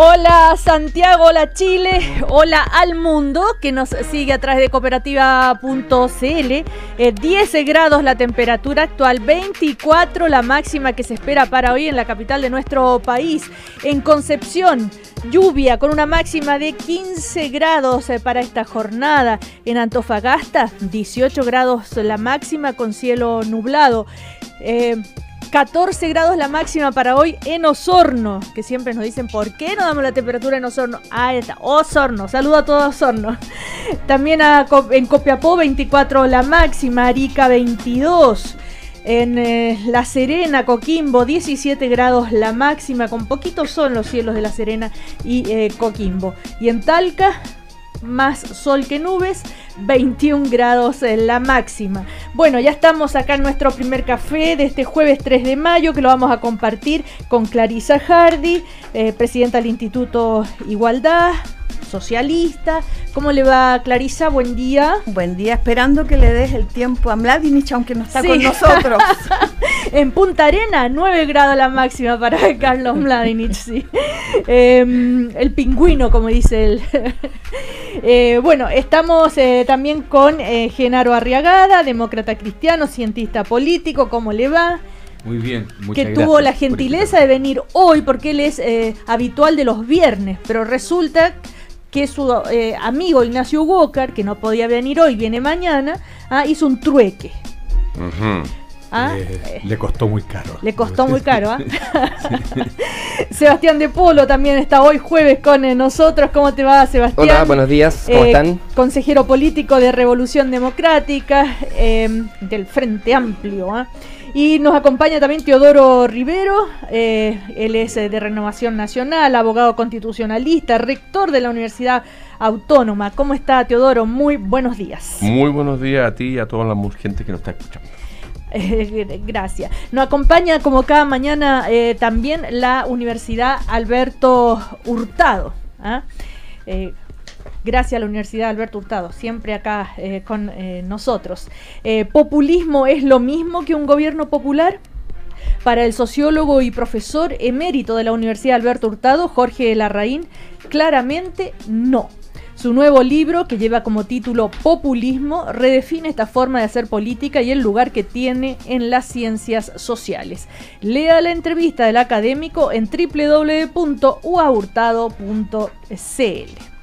Hola Santiago, hola Chile, hola al mundo que nos sigue a través de cooperativa.cl. 10 eh, grados la temperatura actual, 24 la máxima que se espera para hoy en la capital de nuestro país. En Concepción, lluvia con una máxima de 15 grados eh, para esta jornada. En Antofagasta, 18 grados la máxima con cielo nublado. Eh, 14 grados la máxima para hoy en Osorno, que siempre nos dicen por qué no damos la temperatura en Osorno. Ah, está, Osorno, saludo a todos Osorno. También en Copiapó 24 la máxima, Arica 22. En eh, La Serena, Coquimbo, 17 grados la máxima, con poquitos son los cielos de La Serena y eh, Coquimbo. Y en Talca, más sol que nubes, 21 grados en la máxima. Bueno, ya estamos acá en nuestro primer café de este jueves 3 de mayo, que lo vamos a compartir con Clarisa Hardy, eh, presidenta del Instituto Igualdad, socialista. ¿Cómo le va Clarisa? Buen día. Buen día, esperando que le des el tiempo a Mladinich, aunque no está con nosotros. en Punta Arena, 9 grados la máxima para Carlos Mladinich, sí. Em, el pingüino, como dice él. Eh, bueno, estamos eh, también con eh, Genaro Arriagada, demócrata cristiano, cientista político. ¿Cómo le va? Muy bien, Que tuvo la gentileza de venir hoy porque él es habitual de los viernes, pero resulta que su eh, amigo Ignacio Walker, que no podía venir hoy, viene mañana, ah, hizo un trueque. Ah, eh, le costó muy caro. Le costó muy caro, ¿ah? Sebastián de Polo también está hoy jueves con eh, nosotros. ¿Cómo te va, Sebastián? Hola, buenos días. ¿Cómo están? Consejero político de Revolución Democrática, del Frente Amplio, y nos acompaña también Teodoro Rivero, eh, él es eh, de Renovación Nacional, abogado constitucionalista, rector de la Universidad Autónoma. ¿Cómo está Teodoro? Muy buenos días. Muy buenos días a ti y a toda la gente que nos está escuchando. Gracias. Nos acompaña como cada mañana eh, también la Universidad Alberto Hurtado. ¿ah? Gracias a la Universidad Alberto Hurtado, siempre acá eh, con eh, nosotros. Eh, ¿Populismo es lo mismo que un gobierno popular? Para el sociólogo y profesor emérito de la Universidad Alberto Hurtado, Jorge Larraín, claramente no. Su nuevo libro, que lleva como título Populismo, redefine esta forma de hacer política y el lugar que tiene en las ciencias sociales. Lea la entrevista del académico en www.uahurtado.cl.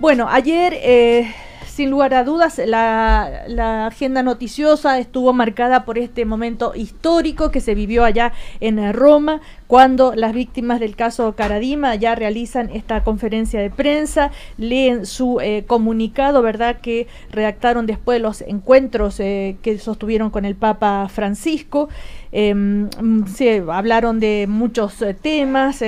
Bueno, ayer, eh, sin lugar a dudas, la, la, agenda noticiosa estuvo marcada por este momento histórico que se vivió allá en eh, Roma, cuando las víctimas del caso Caradima ya realizan esta conferencia de prensa, leen su eh, comunicado, ¿verdad?, que redactaron después los encuentros eh, que sostuvieron con el Papa Francisco. Em, se hablaron de muchos eh, temas,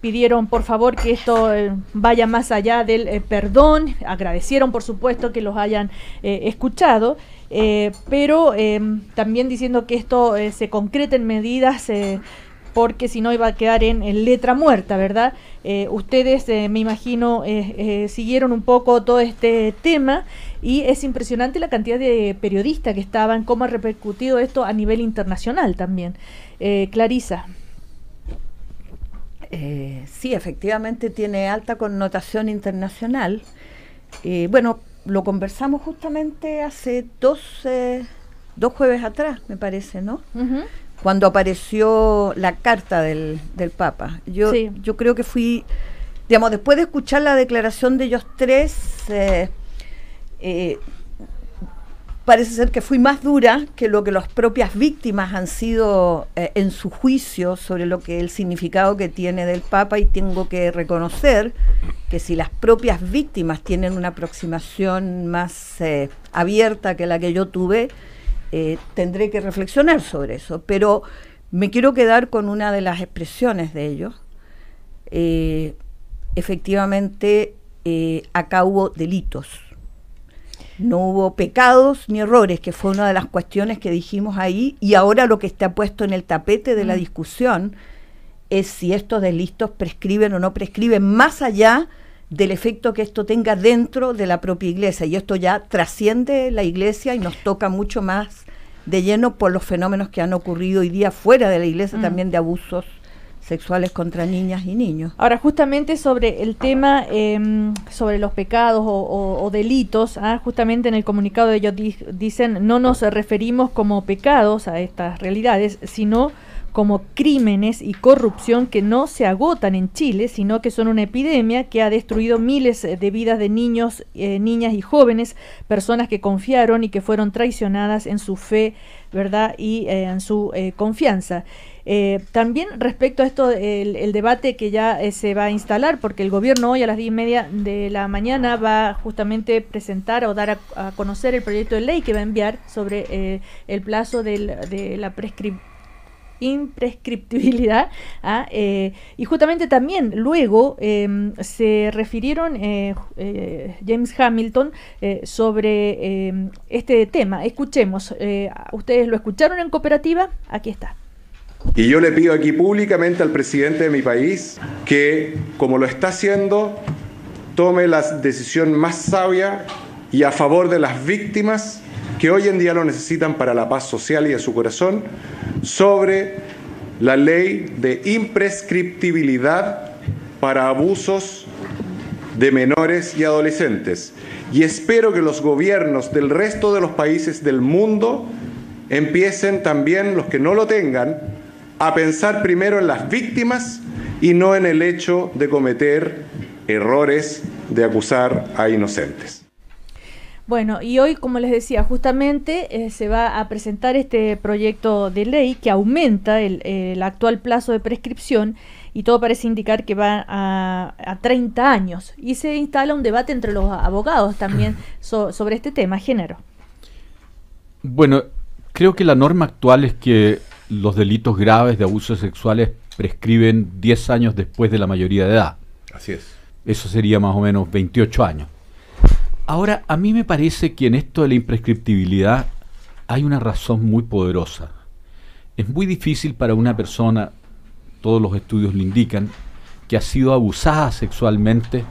pidieron por favor que esto vaya más allá del perdón, agradecieron por supuesto que los hayan escuchado. pero em, también diciendo que esto se concrete en medidas porque si no iba a quedar en, letra muerta, ¿verdad? Eh, ustedes, eh, me imagino, eh, siguieron un poco todo este tema y es impresionante la cantidad de periodistas que estaban, cómo ha repercutido esto a nivel internacional también. Clarisa. sí, efectivamente tiene alta connotación internacional. bueno, lo conversamos justamente hace dos, dos jueves atrás, me parece, ¿no? cuando apareció la carta del, Papa. Yo, yo creo que fui, digamos, después de escuchar la declaración de ellos tres, eh, eh, parece ser que fui más dura que lo que las propias víctimas han sido eh, en su juicio sobre lo que el significado que tiene del Papa y tengo que reconocer que si las propias víctimas tienen una aproximación más abierta que la que yo tuve, eh, tendré que reflexionar sobre eso, pero me quiero quedar con una de las expresiones de ellos. Eh, efectivamente, eh, acá hubo delitos, no hubo pecados ni errores, que fue una de las cuestiones que dijimos ahí, y ahora lo que está puesto en el tapete de la mm. discusión es si estos delitos prescriben o no prescriben, más allá de del efecto que esto tenga dentro de la propia iglesia. Y esto ya trasciende la iglesia y nos toca mucho más de lleno por los fenómenos que han ocurrido hoy día fuera de la iglesia, mm. también de abusos sexuales contra niñas y niños. Ahora, justamente sobre el tema, em, sobre los pecados o, delitos, ah, justamente en el comunicado ellos dicen, no nos referimos como pecados a estas realidades, sino como crímenes y corrupción que no se agotan en Chile, sino que son una epidemia que ha destruido miles de vidas de niños, eh, niñas y jóvenes, personas que confiaron y que fueron traicionadas en su fe, ¿verdad? Y eh, en su eh, confianza. también respecto a esto, el, debate que ya se va a instalar, porque el gobierno hoy a las diez y media de la mañana va justamente presentar o dar a, conocer el proyecto de ley que va a enviar sobre el plazo de la prescripción imprescriptibilidad. ¿ah? Eh, y justamente también luego em, se refirieron eh, eh, James Hamilton sobre em, este tema. Escuchemos, ustedes lo escucharon en cooperativa, aquí está. Y yo le pido aquí públicamente al presidente de mi país que, como lo está haciendo, tome la decisión más sabia y a favor de las víctimas que hoy en día lo necesitan para la paz social y de su corazón, sobre la ley de imprescriptibilidad para abusos de menores y adolescentes. Y espero que los gobiernos del resto de los países del mundo empiecen también, los que no lo tengan, a pensar primero en las víctimas y no en el hecho de cometer errores de acusar a inocentes. Bueno, y hoy, como les decía, justamente eh, se va a presentar este proyecto de ley que aumenta el, actual plazo de prescripción y todo parece indicar que va a, 30 años. Y se instala un debate entre los abogados también sobre este tema, género. Bueno, creo que la norma actual es que los delitos graves de abusos sexuales prescriben 10 años después de la mayoría de edad. Así es. Eso sería más o menos 28 años. Ahora, a mí me parece que en esto de la imprescriptibilidad hay una razón muy poderosa. Es muy difícil para una persona, todos los estudios lo indican, que ha sido abusada sexualmente,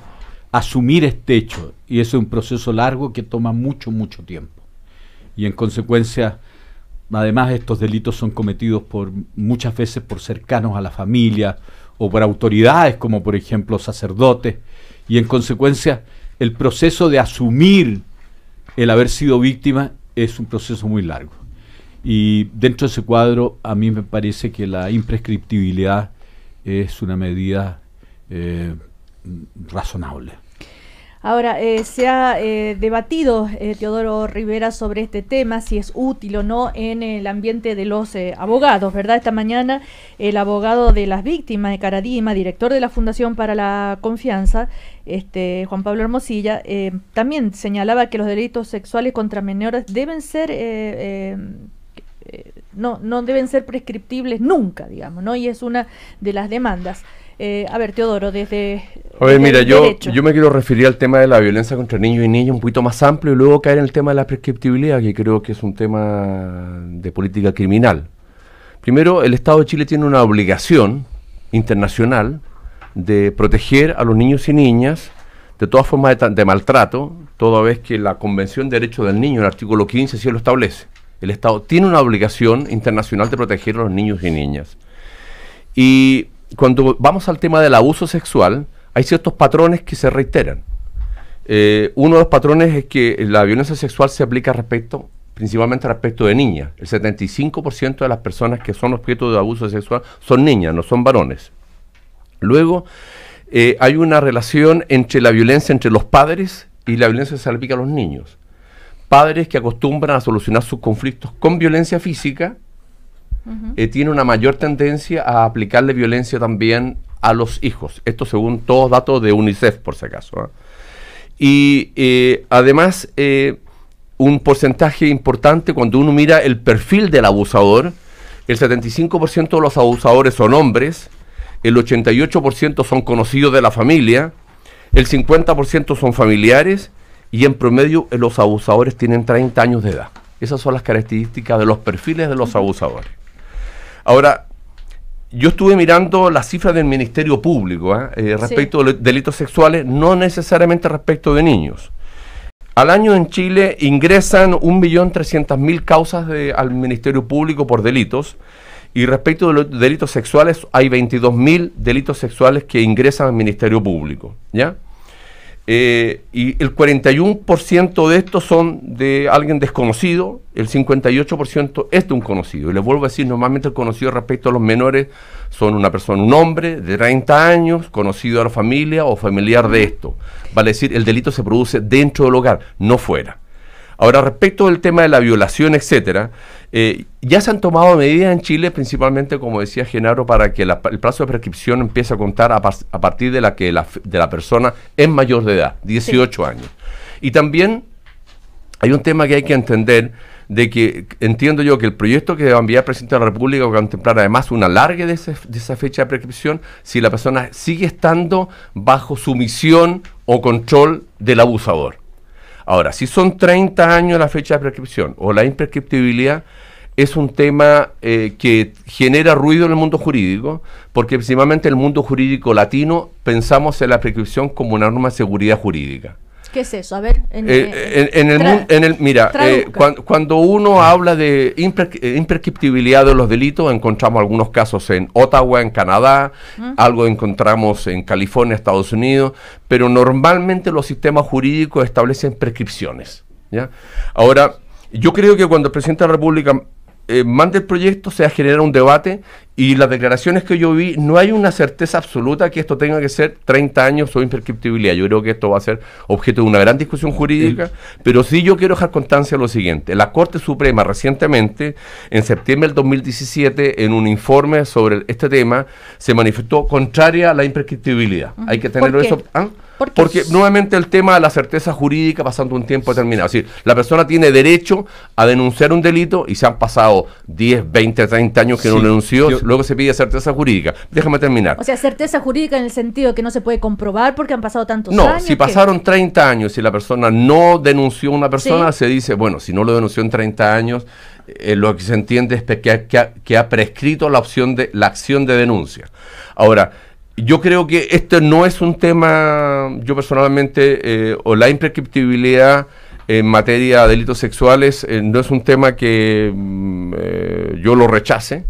asumir este hecho. Y eso es un proceso largo que toma mucho, mucho tiempo. Y en consecuencia, además estos delitos son cometidos por muchas veces por cercanos a la familia o por autoridades como por ejemplo sacerdotes. Y en consecuencia, el proceso de asumir el haber sido víctima es un proceso muy largo. Y dentro de ese cuadro, a mí me parece que la imprescriptibilidad es una medida eh, razonable. Ahora, eh, se ha eh, debatido, eh, Teodoro Rivera, sobre este tema, si es útil o no en el ambiente de los abogados, ¿verdad? Esta mañana el abogado de las víctimas de Caradima, director de la Fundación para la Confianza, este, Juan Pablo Hermosilla, también señalaba que los delitos sexuales contra menores deben ser... no, no deben ser prescriptibles nunca, digamos, ¿no? Y es una de las demandas. Eh, a ver, Teodoro, desde... A mira, yo, yo me quiero referir al tema de la violencia contra niños y niñas un poquito más amplio y luego caer en el tema de la prescriptibilidad, que creo que es un tema de política criminal. Primero, el Estado de Chile tiene una obligación internacional de proteger a los niños y niñas de todas formas de, de, maltrato, toda vez que la Convención de Derechos del Niño, el artículo 15, sí lo establece. El Estado tiene una obligación internacional de proteger a los niños y niñas. Y cuando vamos al tema del abuso sexual, hay ciertos patrones que se reiteran. Eh, uno de los patrones es que la violencia sexual se aplica respecto, principalmente respecto de niñas. El 75% de las personas que son objeto de abuso sexual son niñas, no son varones. Luego, eh, hay una relación entre la violencia entre los padres y la violencia que se aplica a los niños. Padres que acostumbran a solucionar sus conflictos con violencia física eh, tiene una mayor tendencia a aplicarle violencia también a los hijos. Esto según todos datos de UNICEF, por si acaso. ¿ah? Y eh, además, eh, un porcentaje importante, cuando uno mira el perfil del abusador, el 75% de los abusadores son hombres, el 88% son conocidos de la familia, el 50% son familiares y en promedio los abusadores tienen 30 años de edad. Esas son las características de los perfiles de los abusadores. Ahora, yo estuve mirando las cifras del Ministerio Público ¿eh? Eh, respecto de los delitos sexuales, no necesariamente respecto de niños. Al año en Chile ingresan 1.300.000 causas al Ministerio Público por delitos y respecto de los delitos sexuales hay 22.000 delitos sexuales que ingresan al Ministerio Público. ¿ya? Eh, y el 41% de estos son de alguien desconocido, el 58% es de un conocido. Y les vuelvo a decir, normalmente el conocido respecto a los menores son una persona, un hombre de 30 años, conocido a la familia o familiar de esto. Vale decir, el delito se produce dentro del hogar, no fuera. Ahora, respecto del tema de la violación, etcétera, eh, ya se han tomado medidas en Chile, principalmente, como decía Genaro, para que el plazo de prescripción empiece a contar a, partir de la que la, de la persona es mayor de edad, 18 años. Y también hay un tema que hay que entender de que entiendo yo que el proyecto que va a enviar el presidente de la República va a contemplar además un alargue de, de esa fecha de prescripción si la persona sigue estando bajo sumisión o control del abusador. Ahora, si son 30 años la fecha de prescripción o la imprescriptibilidad, es un tema eh, que genera ruido en el mundo jurídico, porque principalmente en el mundo jurídico latino pensamos en la prescripción como una norma de seguridad jurídica. ¿Qué es eso? A ver. En, eh, eh, el, mira, eh, cuando, uno habla de imprescriptibilidad de los delitos, encontramos algunos casos en Ottawa, en Canadá, algo encontramos en California, Estados Unidos, pero normalmente los sistemas jurídicos establecen prescripciones. ¿ya? Ahora, yo creo que cuando el presidente de la República eh, mande el proyecto, se va a generar un debate y las declaraciones que yo vi, no hay una certeza absoluta que esto tenga que ser 30 años o imprescriptibilidad. Yo creo que esto va a ser objeto de una gran discusión jurídica, pero sí yo quiero dejar constancia de lo siguiente. La Corte Suprema recientemente, en septiembre del 2017, en un informe sobre este tema, se manifestó contraria a la imprescriptibilidad. Hay que tenerlo eso. ¿ah? Porque nuevamente el tema de la certeza jurídica pasando un tiempo determinado. Es decir, la persona tiene derecho a denunciar un delito y se han pasado 10, 20, 30 años que no lo denunció, luego se pide certeza jurídica. Déjame terminar. O sea, certeza jurídica en el sentido que no se puede comprobar porque han pasado tantos años. No, si pasaron 30 años y la persona no denunció a una persona, se dice, bueno, si no lo denunció en 30 años, eh, lo que se entiende es que que ha prescrito la opción de la acción de denuncia. Ahora, yo creo que este no es un tema, yo personalmente, eh, o la imprescriptibilidad en materia de delitos sexuales eh, no es un tema que mm, eh, yo lo rechace.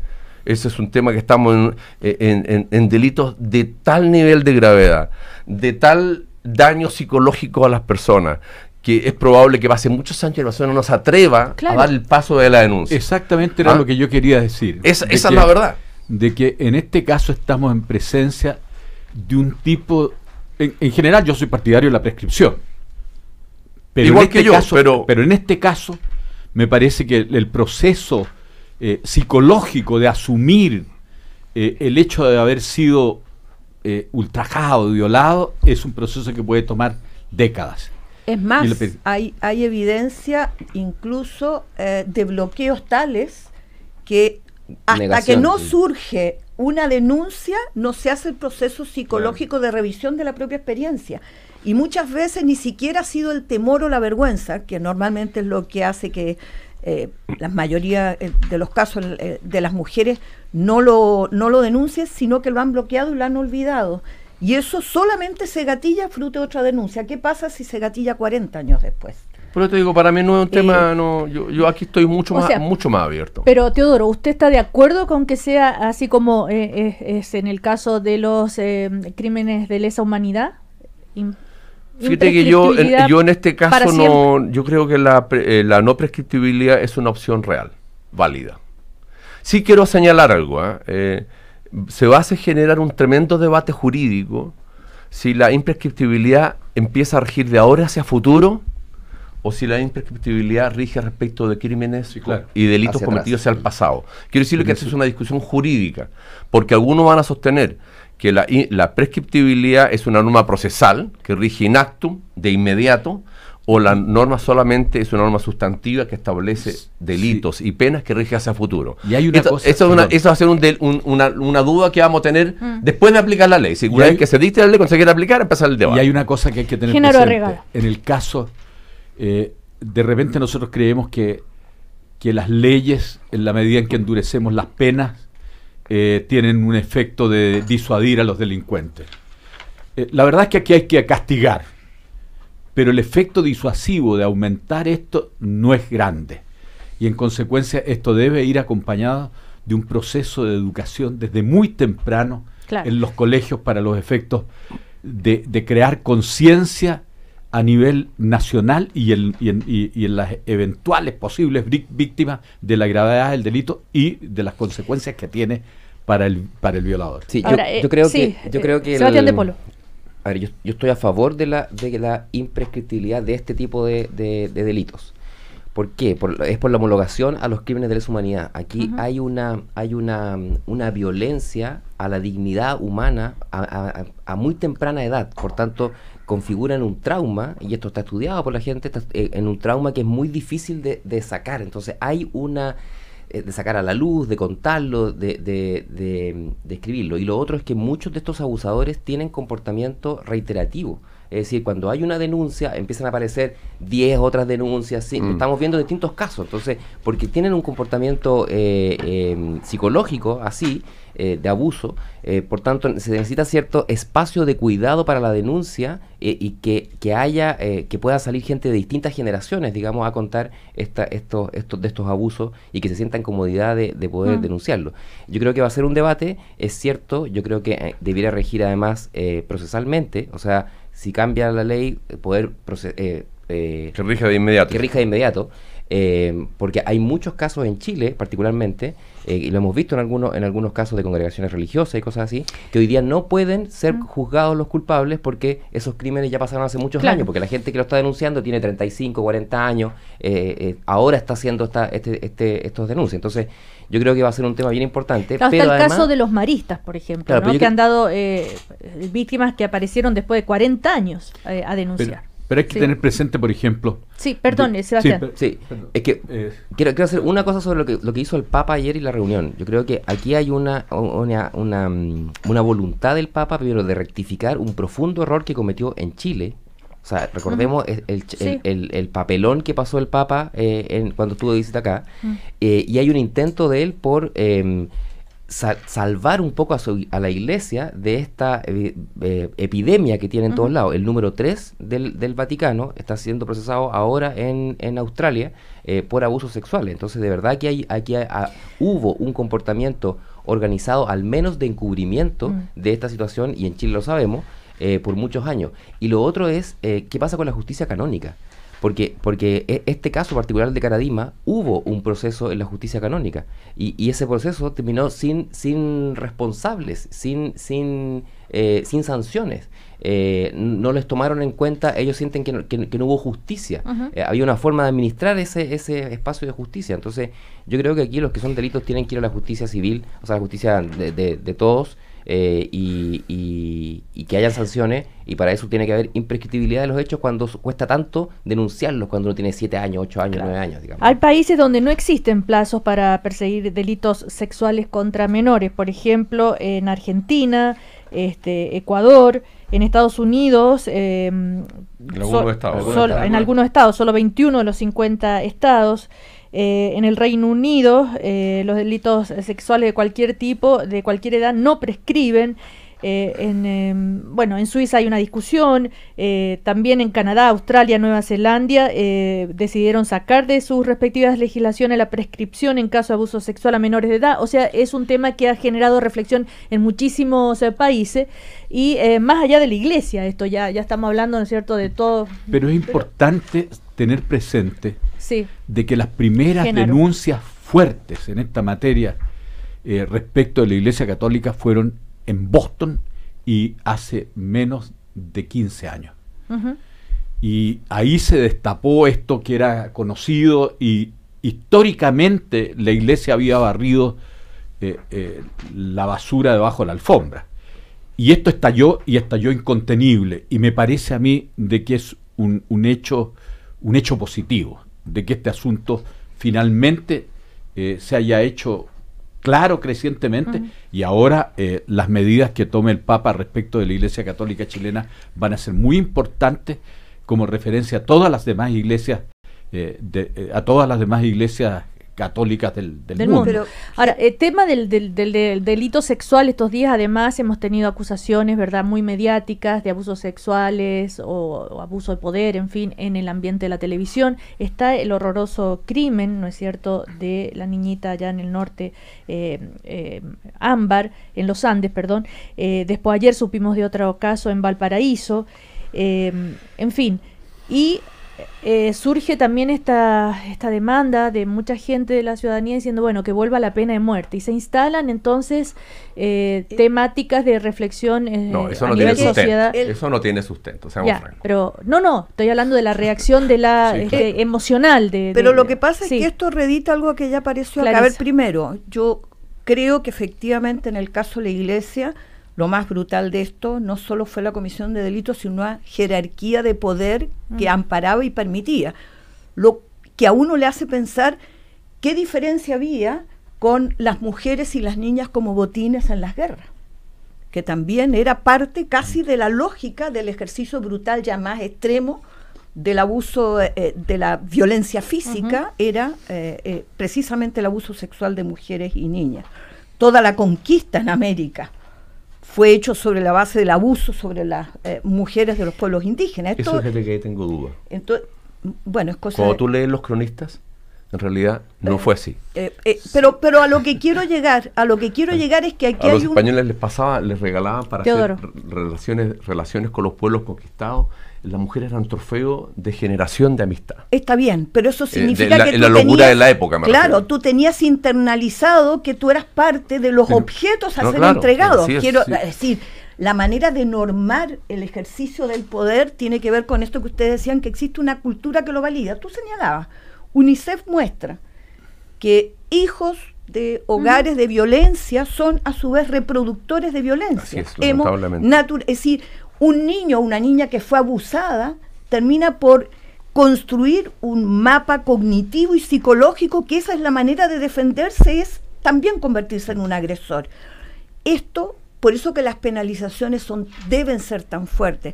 Ese es un tema que estamos en, delitos de tal nivel de gravedad, de tal daño psicológico a las personas, que es probable que pase muchos años y la persona no se atreva a dar el paso de la denuncia. Exactamente era ah, lo que yo quería decir. esa es la verdad de que en este caso estamos en presencia de un tipo... En, general yo soy partidario de la prescripción. Pero Igual en este que yo, caso, pero... en este caso me parece que el, proceso eh, psicológico de asumir eh, el hecho de haber sido eh, ultrajado, violado, es un proceso que puede tomar décadas. Es más, hay, hay evidencia incluso de bloqueos tales que hasta que no surge una denuncia, no se hace el proceso psicológico de revisión de la propia experiencia. Y muchas veces ni siquiera ha sido el temor o la vergüenza, que normalmente es lo que hace que eh, la mayoría eh, de los casos eh, de las mujeres no lo, no lo denuncien, sino que lo han bloqueado y lo han olvidado. Y eso solamente se gatilla fruto de otra denuncia. ¿Qué pasa si se gatilla 40 años después? Pero te digo, para mí no es un tema, eh, no, yo, aquí estoy mucho más, mucho más abierto. Pero Teodoro, ¿usted está de acuerdo con que sea así como eh, es, en el caso de los eh, crímenes de lesa humanidad? Fíjate que yo en, yo en este caso no, yo creo que la, la no prescriptibilidad es una opción real, válida. Sí quiero señalar algo, ¿ah? se va a generar un tremendo debate jurídico si la imprescriptibilidad empieza a regir de ahora hacia futuro o si la imprescriptibilidad rige respecto de crímenes y delitos cometidos hacia el pasado. Quiero decirle que esta es una discusión jurídica, porque algunos van a sostener que la, prescriptibilidad es una norma procesal que rige in actum, de inmediato, o la norma solamente es una norma sustantiva que establece delitos y penas que rige hacia futuro. Y eso, va a ser una, duda que vamos a tener mm. después de aplicar la ley. Si que se diste la ley, conseguir aplicar, empezar el debate. Y hay una cosa que hay que tener presente. En el caso eh, de repente nosotros creemos que, las leyes, en la medida en que endurecemos las penas, eh, tienen un efecto de disuadir a los delincuentes. Eh, la verdad es que aquí hay que castigar, pero el efecto disuasivo de aumentar esto no es grande. Y en consecuencia esto debe ir acompañado de un proceso de educación desde muy temprano en los colegios para los efectos de, de crear conciencia a nivel nacional y, el, y, en, las eventuales posibles víctimas de la gravedad del delito y de las consecuencias que tiene para el, para el violador. Sí, yo, eh, eh, creo que, yo creo que de Polo. A ver, yo, estoy a favor de la, de la imprescriptibilidad de este tipo de, de, delitos. ¿Por qué? es por la homologación a los crímenes de lesa humanidad. Aquí hay una hay una, una, violencia a la dignidad humana a muy temprana edad. Por tanto, configuran un trauma, y esto está estudiado por la gente, eh, en un trauma que es muy difícil de, sacar. Entonces hay una eh, de sacar a la luz, de contarlo, de, de, de, mm, de, escribirlo. Y lo otro es que muchos de estos abusadores tienen comportamiento reiterativo. Es decir, cuando hay una denuncia, empiezan a aparecer 10 otras denuncias. Sí, mm. Estamos viendo distintos casos. Entonces, porque tienen un comportamiento eh, em, psicológico así, eh, de abuso, eh, por tanto, se necesita cierto espacio de cuidado para la denuncia y que, que haya, que pueda salir gente de distintas generaciones, digamos, a contar esta, estos, estos, de estos abusos y que se sientan comodidad de, poder mm. denunciarlo. Yo creo que va a ser un debate, es cierto, yo creo que debiera regir además procesalmente, o sea, si cambia la ley, eh, poder... Eh, eh, que rija de inmediato. Que rija de inmediato. Eh, porque hay muchos casos en Chile, particularmente, eh, y lo hemos visto en algunos, en algunos casos de congregaciones religiosas y cosas así, que hoy día no pueden ser mm. juzgados los culpables porque esos crímenes ya pasaron hace muchos años, porque la gente que lo está denunciando tiene 35, 40 años, eh, eh, ahora está haciendo esta, este, este, estos denuncias. Entonces, yo creo que va a ser un tema bien importante. Hasta el caso de los maristas, por ejemplo, que, han dado eh, víctimas que aparecieron después de 40 años a denunciar. Pero hay que tener presente, por ejemplo. Sí, perdón, Sebastián. Sí, es que eh. quiero, hacer una cosa sobre lo que, lo que hizo el Papa ayer y la reunión. Yo creo que aquí hay una, una, mm, una, voluntad del Papa, primero, de rectificar un profundo error que cometió en Chile. O sea, recordemos el, papelón que pasó el Papa eh, cuando estuvo de visita acá. Eh, y hay un intento de él por em, salvar un poco a, la iglesia de esta eh, eh, epidemia que tiene en todos lados. El número 3 del, Vaticano está siendo procesado ahora en, Australia eh, por abuso sexual, Entonces, de verdad que hay, aquí hubo un comportamiento organizado, al menos de encubrimiento, mm. de esta situación, y en Chile lo sabemos, por muchos años. Y lo otro es, ¿qué pasa con la justicia canónica? Porque, porque e, este caso particular de Caradima hubo un proceso en la justicia canónica y, ese proceso terminó sin, sin responsables, sin, sin, eh, sin sanciones. Eh, no les tomaron en cuenta, ellos sienten que no, que, no hubo justicia. Eh, había una forma de administrar ese, ese espacio de justicia. Entonces, yo creo que aquí los que son delitos tienen que ir a la justicia civil, o sea, la justicia de, de, de todos, eh, y, que haya sanciones, y para eso tiene que haber imprescriptibilidad de los hechos cuando cuesta tanto denunciarlos, cuando uno tiene 7 años, 8 años, 9 años. Digamos. Hay países donde no existen plazos para perseguir delitos sexuales contra menores, por ejemplo, en Argentina, este, Ecuador, en Estados Unidos, em, en, algunos estados, solo, en algunos estados, solo 21 de los 50 estados. Eh, en el Reino Unido, eh, los delitos sexuales de cualquier tipo, de cualquier edad, no prescriben. Eh, em, bueno, en Suiza hay una discusión, también en Canadá, Australia, Nueva Zelanda decidieron sacar de sus respectivas legislaciones la prescripción en caso de abuso sexual a menores de edad. O sea, es un tema que ha generado reflexión en muchísimos países y más allá de la iglesia, esto ya, ya estamos hablando, ¿no es cierto?, de todo. Pero es importante tener presente de que las primeras denuncias fuertes en esta materia eh, respecto de la Iglesia Católica fueron en Boston y hace menos de 15 años. Y ahí se destapó esto que era conocido y históricamente la iglesia había barrido eh, eh, la basura debajo de la alfombra. Y esto estalló y estalló incontenible. Y me parece a mí de que es un hecho, un hecho positivo de que este asunto finalmente eh, se haya hecho claro crecientemente y ahora eh, las medidas que tome el Papa respecto de la Iglesia Católica chilena van a ser muy importantes como referencia a todas las demás iglesias eh, de, a todas las demás iglesias católicas del, del, mundo. Ahora, el tema del, del, delito sexual, estos días además hemos tenido acusaciones, ¿verdad?, muy mediáticas de abusos sexuales o, abuso de poder, en fin, en el ambiente de la televisión. Está el horroroso crimen, ¿no es cierto?, de la niñita allá en el norte, eh, eh, Ámbar, en los Andes, perdón. Eh, después ayer supimos de otro caso en Valparaíso. en fin, y eh, surge también esta, esta demanda de mucha gente de la ciudadanía diciendo, bueno, que vuelva la pena de muerte. Y se instalan entonces eh, eh, temáticas de reflexión eh, no, eso no tiene sociedad. eso no tiene sustento, Pero, no, no, estoy hablando de la reacción de la este, emocional. De, pero lo que pasa es que esto redita algo que ya apareció acá. A ver, primero, yo creo que efectivamente en el caso de la iglesia lo más brutal de esto no solo fue la comisión de delitos, sino una jerarquía de poder que mm. amparaba y permitía. Lo que a uno le hace pensar qué diferencia había con las mujeres y las niñas como botines en las guerras, que también era parte casi de la lógica del ejercicio brutal ya más extremo del abuso, eh, eh, de la violencia física, era eh, precisamente el abuso sexual de mujeres y niñas. Toda la conquista en América fue hecho sobre la base del abuso sobre las eh, mujeres de los pueblos indígenas. Esto, Eso es de que tengo duda. Entonces, bueno, es cosa Cuando tú lees los cronistas, en realidad no fue así. Eh, eh, pero, pero a lo que quiero llegar, a lo que quiero llegar es que aquí a los un... españoles les pasaba, les regalaban para hacer relaciones, relaciones con los pueblos conquistados. Las mujeres eran trofeo de generación de amistad. Está bien, pero eso eh, significa que tú la locura de la época. claro, tú tenías internalizado que tú eras parte de los objetos a ser entregados. quiero decir, la manera de normar el ejercicio del poder tiene que ver con esto que ustedes decían que existe una cultura que lo valida. Tú señalabas UNICEF muestra que hijos de hogares de violencia son a su vez reproductores de violencia. es, es decir, un niño o una niña que fue abusada termina por construir un mapa cognitivo y psicológico que esa es la manera de defenderse, es también convertirse en un agresor. Esto, por eso que las penalizaciones son, deben ser tan fuertes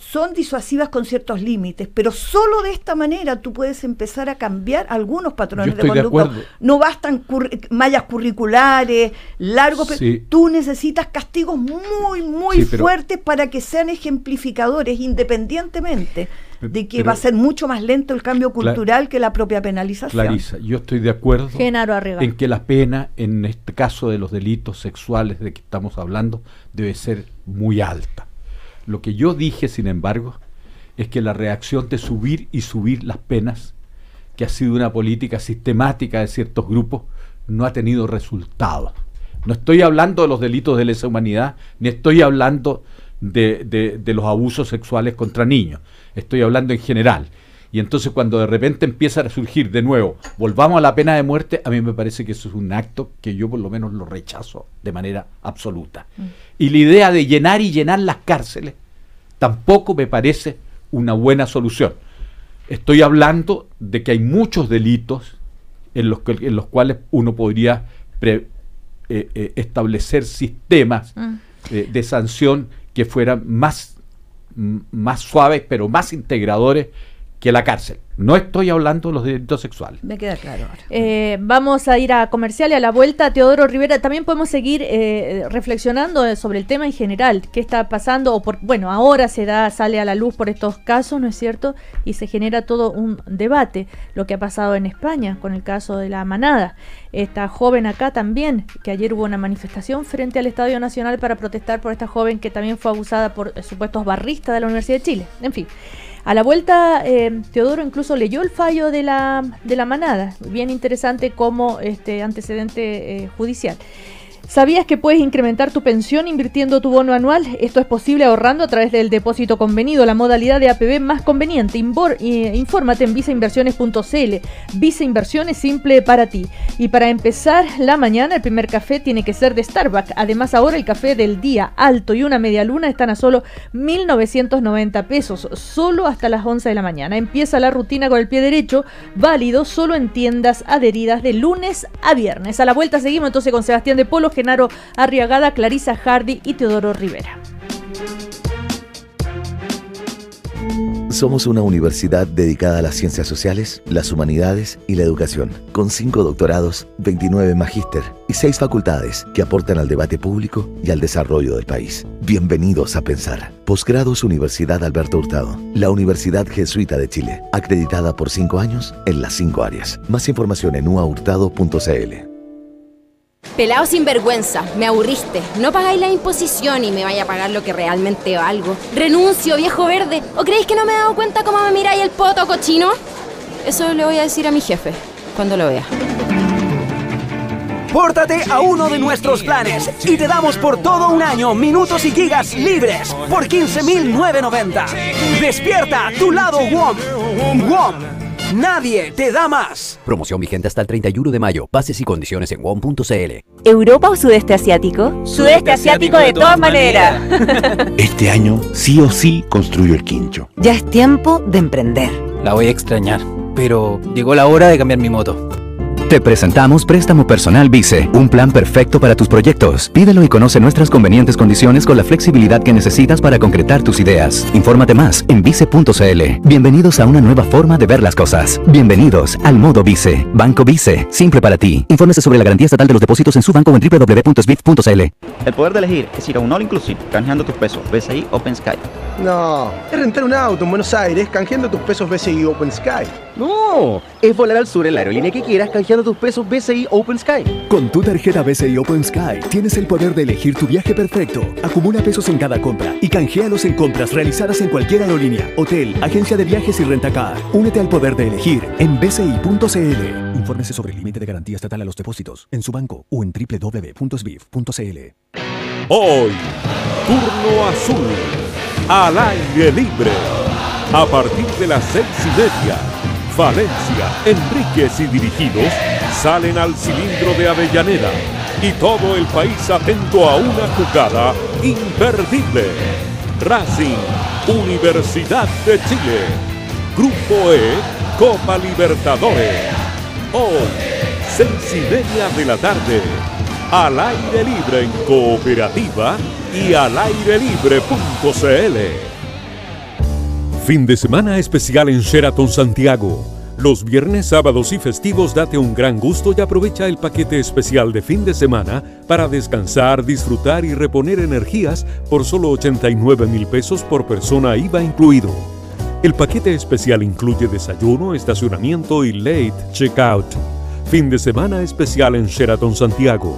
son disuasivas con ciertos límites, pero solo de esta manera tú puedes empezar a cambiar algunos patrones de conducta. no bastan mallas curriculares, largos, tú necesitas castigos muy, muy fuertes para que sean ejemplificadores, independientemente de que va a ser mucho más lento el cambio cultural que la propia penalización. Clarisa, yo estoy de acuerdo en que la pena, en este caso de los delitos sexuales de que estamos hablando, debe ser muy alta lo que yo dije, sin embargo, es que la reacción de subir y subir las penas, que ha sido una política sistemática de ciertos grupos, no ha tenido resultado. No estoy hablando de los delitos de lesa humanidad, ni estoy hablando de, de, los abusos sexuales contra niños. Estoy hablando en general. Y entonces cuando de repente empieza a surgir de nuevo, volvamos a la pena de muerte, a mí me parece que eso es un acto que yo por lo menos lo rechazo de manera absoluta. Mm. Y la idea de llenar y llenar las cárceles tampoco me parece una buena solución. Estoy hablando de que hay muchos delitos en los, en los cuales uno podría eh, eh, establecer sistemas ah. eh, de sanción que fueran más, más suaves, pero más integradores que la cárcel. No estoy hablando de los derechos sexuales. Me queda claro. Eh, vamos a ir a comercial y a la vuelta. Teodoro Rivera, también podemos seguir eh, reflexionando sobre el tema en general. ¿Qué está pasando? O por, bueno, ahora se da, sale a la luz por estos casos, ¿no es cierto? Y se genera todo un debate. Lo que ha pasado en España con el caso de la manada. Esta joven acá también, que ayer hubo una manifestación frente al Estadio Nacional para protestar por esta joven que también fue abusada por supuestos barristas de la Universidad de Chile. En fin. A la vuelta, em, Teodoro incluso leyó el fallo de la, manada. Bien interesante como este antecedente eh, judicial. ¿Sabías que puedes incrementar tu pensión invirtiendo tu bono anual? Esto es posible ahorrando a través del depósito convenido, la modalidad de APB más conveniente. infórmate en visainversiones.cl. Visa Inversiones simple para ti. Y para empezar la mañana, el primer café tiene que ser de Starbucks. Además, ahora el café del día alto y una media luna están a solo 1.990 pesos, solo hasta las 11 de la mañana. Empieza la rutina con el pie derecho, válido solo en tiendas adheridas de lunes a viernes. A la vuelta seguimos entonces con Sebastián de Polo, Genaro Arriagada, Clarisa Hardy y Teodoro Rivera. Somos una universidad dedicada a las ciencias sociales, las humanidades y la educación, con cinco doctorados, 29 magíster y seis facultades que aportan al debate público y al desarrollo del país. Bienvenidos a Pensar. Posgrados Universidad Alberto Hurtado, la Universidad Jesuita de Chile, acreditada por cinco años en las cinco áreas. Más información en uahurtado.cl. Pelado sin vergüenza, me aburriste. No pagáis la imposición y me vaya a pagar lo que realmente valgo. Renuncio, viejo verde. ¿O creéis que no me he dado cuenta cómo me miráis el poto, cochino? Eso le voy a decir a mi jefe, cuando lo vea. Pórtate a uno de nuestros planes y te damos por todo un año minutos y gigas libres por 15.990. Despierta tu lado WOM. WOM Nadie te da más. Promoción vigente hasta el 31 de mayo. Pases y condiciones en one.cl ¿Europa o sudeste asiático? Sudeste asiático de, todas maneras. Este año sí o sí construyo el quincho. Ya es tiempo de emprender. La voy a extrañar, pero llegó la hora de cambiar mi moto. Te presentamos Préstamo Personal Vice, un plan perfecto para tus proyectos. Pídelo y conoce nuestras convenientes condiciones con la flexibilidad que necesitas para concretar tus ideas. Infórmate más en vice.cl. Bienvenidos a una nueva forma de ver las cosas. Bienvenidos al modo Vice. Banco Vice, simple para ti. Infórmese sobre la garantía estatal de los depósitos en su banco en www.sbif.cl. El poder de elegir es ir a un all inclusive, canjeando tus pesos BCI Open Sky. No, es rentar un auto en Buenos Aires canjeando tus pesos BCI Open Sky. No, es volar al sur en la aerolínea que quieras canjeando tus pesos BCI Open Sky. Con tu tarjeta BCI Open Sky tienes el poder de elegir tu viaje perfecto. Acumula pesos en cada compra y los en compras realizadas en cualquier aerolínea, hotel, agencia de viajes y rentacar. Únete al poder de elegir en bci.cl. Infórmese sobre el límite de garantía estatal a los depósitos en su banco o en www.sbif.cl. Hoy, turno azul, al aire libre, a partir de las seis y media Valencia, Enríquez y dirigidos salen al cilindro de Avellaneda y todo el país atento a una jugada imperdible. Racing, Universidad de Chile, Grupo E, Copa Libertadores. Hoy, seis media de la tarde, al aire libre en cooperativa y al aire libre.cl. Fin de semana especial en Sheraton Santiago. Los viernes, sábados y festivos date un gran gusto y aprovecha el paquete especial de fin de semana para descansar, disfrutar y reponer energías por solo 89 mil pesos por persona IVA incluido. El paquete especial incluye desayuno, estacionamiento y late checkout. Fin de semana especial en Sheraton Santiago.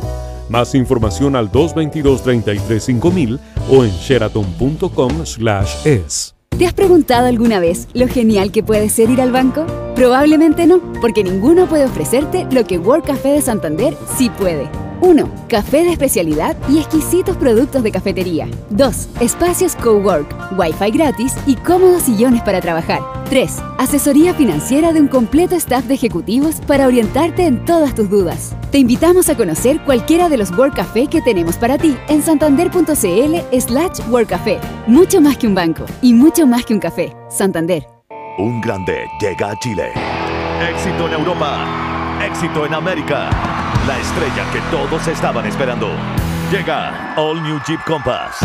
Más información al 222-335000 o en sheraton.com/es. ¿Te has preguntado alguna vez lo genial que puede ser ir al banco? Probablemente no, porque ninguno puede ofrecerte lo que World Café de Santander sí puede. 1. Café de especialidad y exquisitos productos de cafetería. 2. Espacios Cowork, WiFi gratis y cómodos sillones para trabajar. 3. Asesoría financiera de un completo staff de ejecutivos para orientarte en todas tus dudas. Te invitamos a conocer cualquiera de los Work Café que tenemos para ti en santander.cl slash café Mucho más que un banco y mucho más que un café. Santander. Un grande llega a Chile. Éxito en Europa. Éxito en América. La estrella que todos estaban esperando. Llega All New Jeep Compass.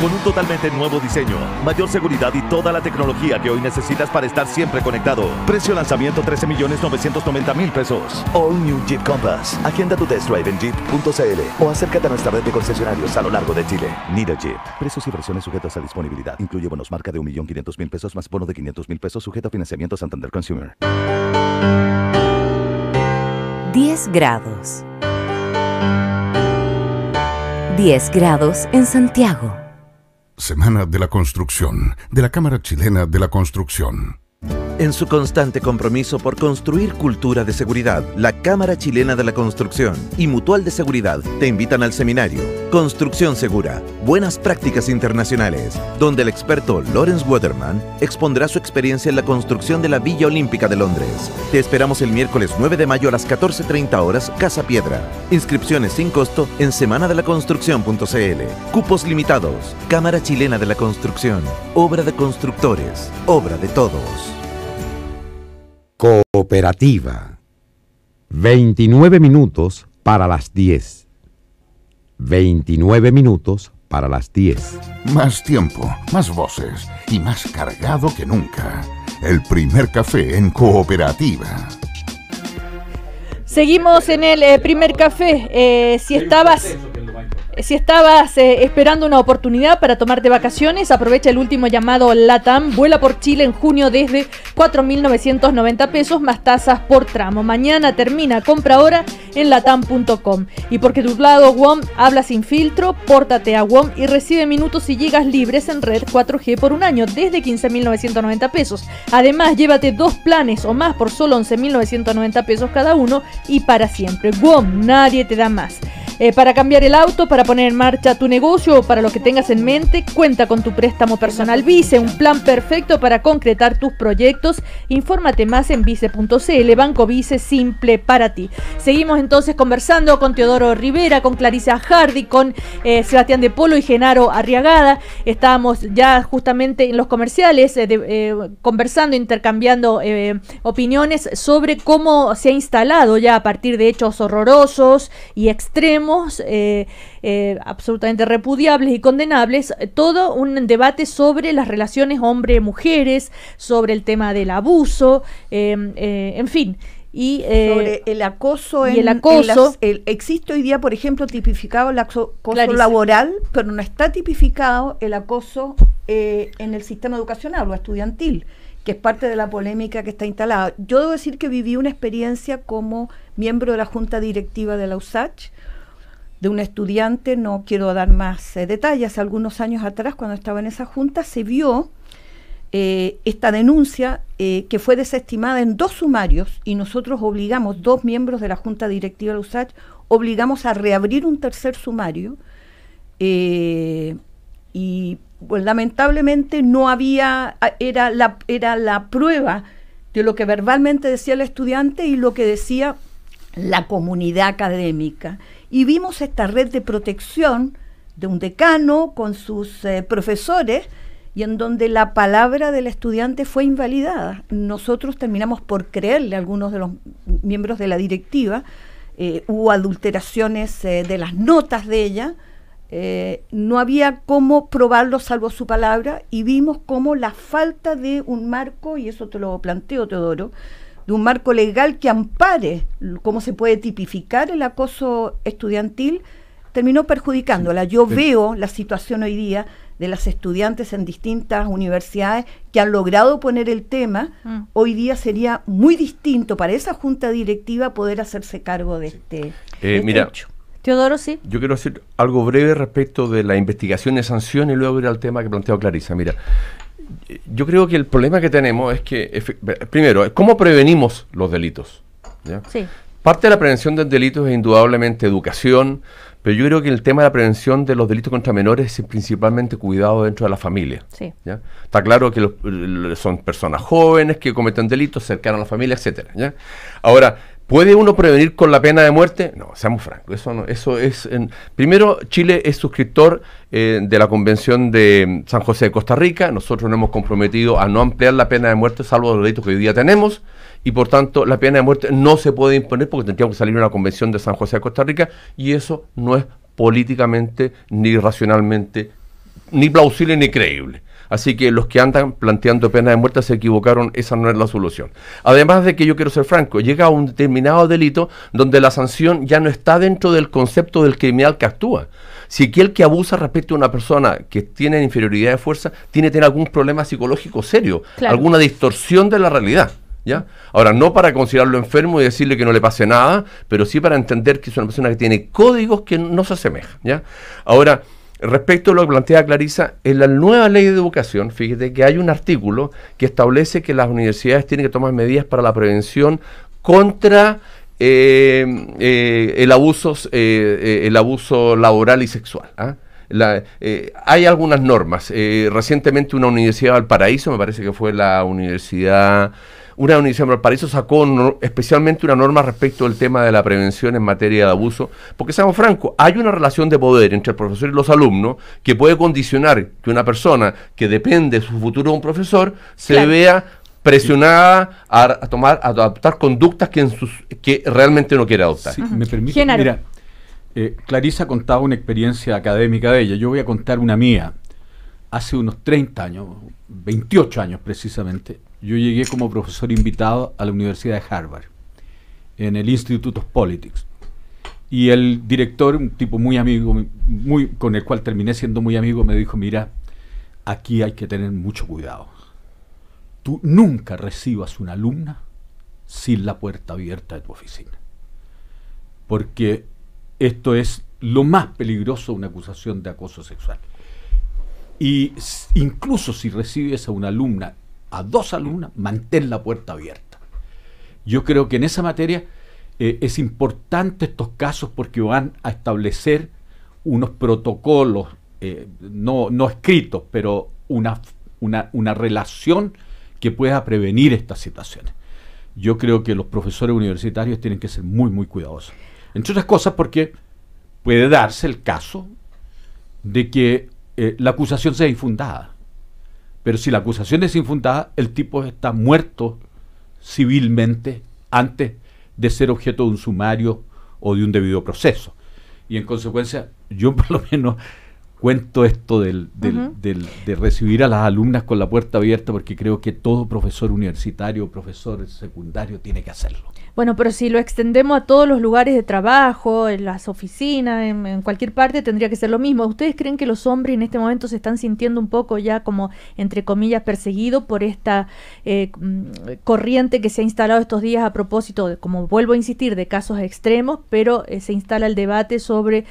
Con un totalmente nuevo diseño, mayor seguridad y toda la tecnología que hoy necesitas para estar siempre conectado. Precio lanzamiento 13.990.000 pesos. All New Jeep Compass. Agenda tu test drive en jeep.cl o acércate a nuestra red de concesionarios a lo largo de Chile. Need a Jeep. Precios y versiones sujetos a disponibilidad. Incluye bonos marca de 1.500.000 pesos más bono de 500.000 pesos sujeto a financiamiento Santander Consumer. 10 grados. 10 grados en Santiago. Semana de la Construcción, de la Cámara Chilena de la Construcción. En su constante compromiso por construir cultura de seguridad, la Cámara Chilena de la Construcción y Mutual de Seguridad te invitan al seminario Construcción Segura, Buenas Prácticas Internacionales, donde el experto Lawrence Waterman expondrá su experiencia en la construcción de la Villa Olímpica de Londres. Te esperamos el miércoles 9 de mayo a las 14.30 horas, Casa Piedra. Inscripciones sin costo en semanadelaconstrucción.cl. Cupos limitados. Cámara Chilena de la Construcción. Obra de constructores. Obra de todos. Cooperativa. 29 minutos para las 10. 29 minutos para las 10. Más tiempo, más voces y más cargado que nunca. El primer café en cooperativa. Seguimos en el eh, primer café. Eh, si estabas si estabas eh, esperando una oportunidad para tomarte vacaciones, aprovecha el último llamado LATAM. Vuela por Chile en junio desde 4.990 pesos más tasas por tramo. Mañana termina compra ahora en latam.com. Y porque tu lado WOM habla sin filtro, pórtate a WOM y recibe minutos y llegas libres en red 4G por un año desde 15.990 pesos. Además, llévate dos planes o más por solo 11.990 pesos cada uno y para siempre. WOM, nadie te da más. Eh, para cambiar el auto, para poner en marcha tu negocio o para lo que tengas en mente, cuenta con tu préstamo personal Vice, un plan perfecto para concretar tus proyectos. Infórmate más en vice.cl, Banco Vice Simple para ti. Seguimos entonces conversando con Teodoro Rivera, con Clarisa Hardy, con eh, Sebastián de Polo y Genaro Arriagada. Estábamos ya justamente en los comerciales eh, conversando, intercambiando opiniones sobre cómo se ha instalado ya a partir de hechos horrorosos y extremos eh, eh, absolutamente repudiables y condenables todo un debate sobre las relaciones hombre-mujeres, sobre el tema del abuso, eh, en fin y sobre el acoso, el acoso. existe hoy día por ejemplo tipificado el acoso laboral pero no está tipificado el acoso en el sistema educacional o estudiantil que es parte de la polémica que está instalada yo debo decir que viví una experiencia como miembro de la junta directiva de la USACH de un estudiante, no quiero dar más eh, detalles, algunos años atrás, cuando estaba en esa junta, se vio eh, esta denuncia eh, que fue desestimada en dos sumarios y nosotros obligamos, dos miembros de la junta directiva de USACH, obligamos a reabrir un tercer sumario y pues, lamentablemente no había, ah, era era la prueba de lo que verbalmente decía el estudiante y lo que decía la comunidad académica y vimos esta red de protección de un decano con sus eh, profesores y en donde la palabra del estudiante fue invalidada. Nosotros terminamos por creerle a algunos de los miembros de la directiva, eh, hubo adulteraciones eh, de las notas de ella, no había cómo probarlo salvo su palabra y vimos cómo la falta de un marco, y eso te lo planteo Teodoro, de un marco legal que ampare cómo se puede tipificar el acoso estudiantil, terminó perjudicándola. Yo veo la situación hoy día de las estudiantes en distintas universidades que han logrado poner el tema, mm. hoy día sería muy distinto para esa junta directiva poder hacerse cargo de este, eh, este Teodoro, sí. Yo quiero hacer algo breve respecto de la investigación de sanción y luego ir al tema que planteó Clarisa. Mira, yo creo que el problema que tenemos es que, primero, ¿cómo prevenimos los delitos? Parte de la prevención de delitos es indudablemente educación, pero yo creo que el tema de la prevención de los delitos contra menores es principalmente cuidado dentro de la familia. Está claro que son personas jóvenes que cometen delitos cercanos a la familia, etcétera. Ahora, ¿Puede uno prevenir con la pena de muerte? No, seamos francos, eso no, eso es... En, primero, Chile es suscriptor eh, de la Convención de mm, San José de Costa Rica, nosotros nos hemos comprometido a no ampliar la pena de muerte, salvo los delitos que hoy día tenemos, y por tanto la pena de muerte no se puede imponer porque tendríamos que salir de una Convención de San José de Costa Rica, y eso no es políticamente, ni racionalmente, ni plausible, ni creíble. Así que los que andan planteando pena de muerte se equivocaron, esa no es la solución. Además de que yo quiero ser franco, llega a un determinado delito donde la sanción ya no está dentro del concepto del criminal que actúa. Si aquel que abusa respecto a una persona que tiene inferioridad de fuerza, tiene que tener algún problema psicológico serio, alguna distorsión de la realidad. ¿Ya? Ahora, no para considerarlo enfermo y decirle que no le pase nada, pero sí para entender que es una persona que tiene códigos que no se asemejan. ¿ya? Ahora, Respecto a lo que plantea Clarisa, en la nueva ley de educación, fíjate que hay un artículo que establece que las universidades tienen que tomar medidas para la prevención contra eh, eh, el, abuso eh, el abuso laboral y sexual. ¿ah? hay algunas normas. recientemente una universidad de Valparaíso, me parece que fue la Universidad una universidad, Valparaíso sacó especialmente una norma respecto al tema de la prevención en materia de abuso, porque seamos francos, hay una relación de poder entre el profesor y los alumnos que puede condicionar que una persona que depende de su futuro de un profesor se vea presionada a, tomar, a adoptar conductas que, en sus, que realmente no quiere adoptar. me permite, mira, eh, Clarisa contaba una experiencia académica de ella, yo voy a contar una mía. Hace unos 30 años, 28 años precisamente, yo llegué como profesor invitado a la Universidad de Harvard, en el Instituto of Politics. Y el director, un tipo muy amigo, muy, con el cual terminé siendo muy amigo, me dijo, mira, aquí hay que tener mucho cuidado. Tú nunca recibas una alumna sin la puerta abierta de tu oficina. Porque esto es lo más peligroso de una acusación de acoso sexual. Y incluso si recibes a una alumna a dos alumnas, mantén la puerta abierta. Yo creo que en esa materia eh, es importante estos casos porque van a establecer unos protocolos, eh, no, no, escritos, pero una, una, una relación que pueda prevenir estas situaciones. Yo creo que los profesores universitarios tienen que ser muy, muy cuidadosos. Entre otras cosas porque puede darse el caso de que eh, la acusación sea infundada. Pero si la acusación es infundada, el tipo está muerto civilmente antes de ser objeto de un sumario o de un debido proceso. Y en consecuencia, yo por lo menos cuento esto del, de recibir a las alumnas con la puerta abierta porque creo que todo profesor universitario, profesor secundario tiene que hacerlo. Bueno, pero si lo extendemos a todos los lugares de trabajo, en las oficinas, en, cualquier parte, tendría que ser lo mismo. ¿Ustedes creen que los hombres en este momento se están sintiendo un poco ya como, entre comillas, perseguidos por esta eh, mm, corriente que se ha instalado estos días a propósito, como vuelvo a insistir, de casos extremos, pero eh, se instala el debate sobre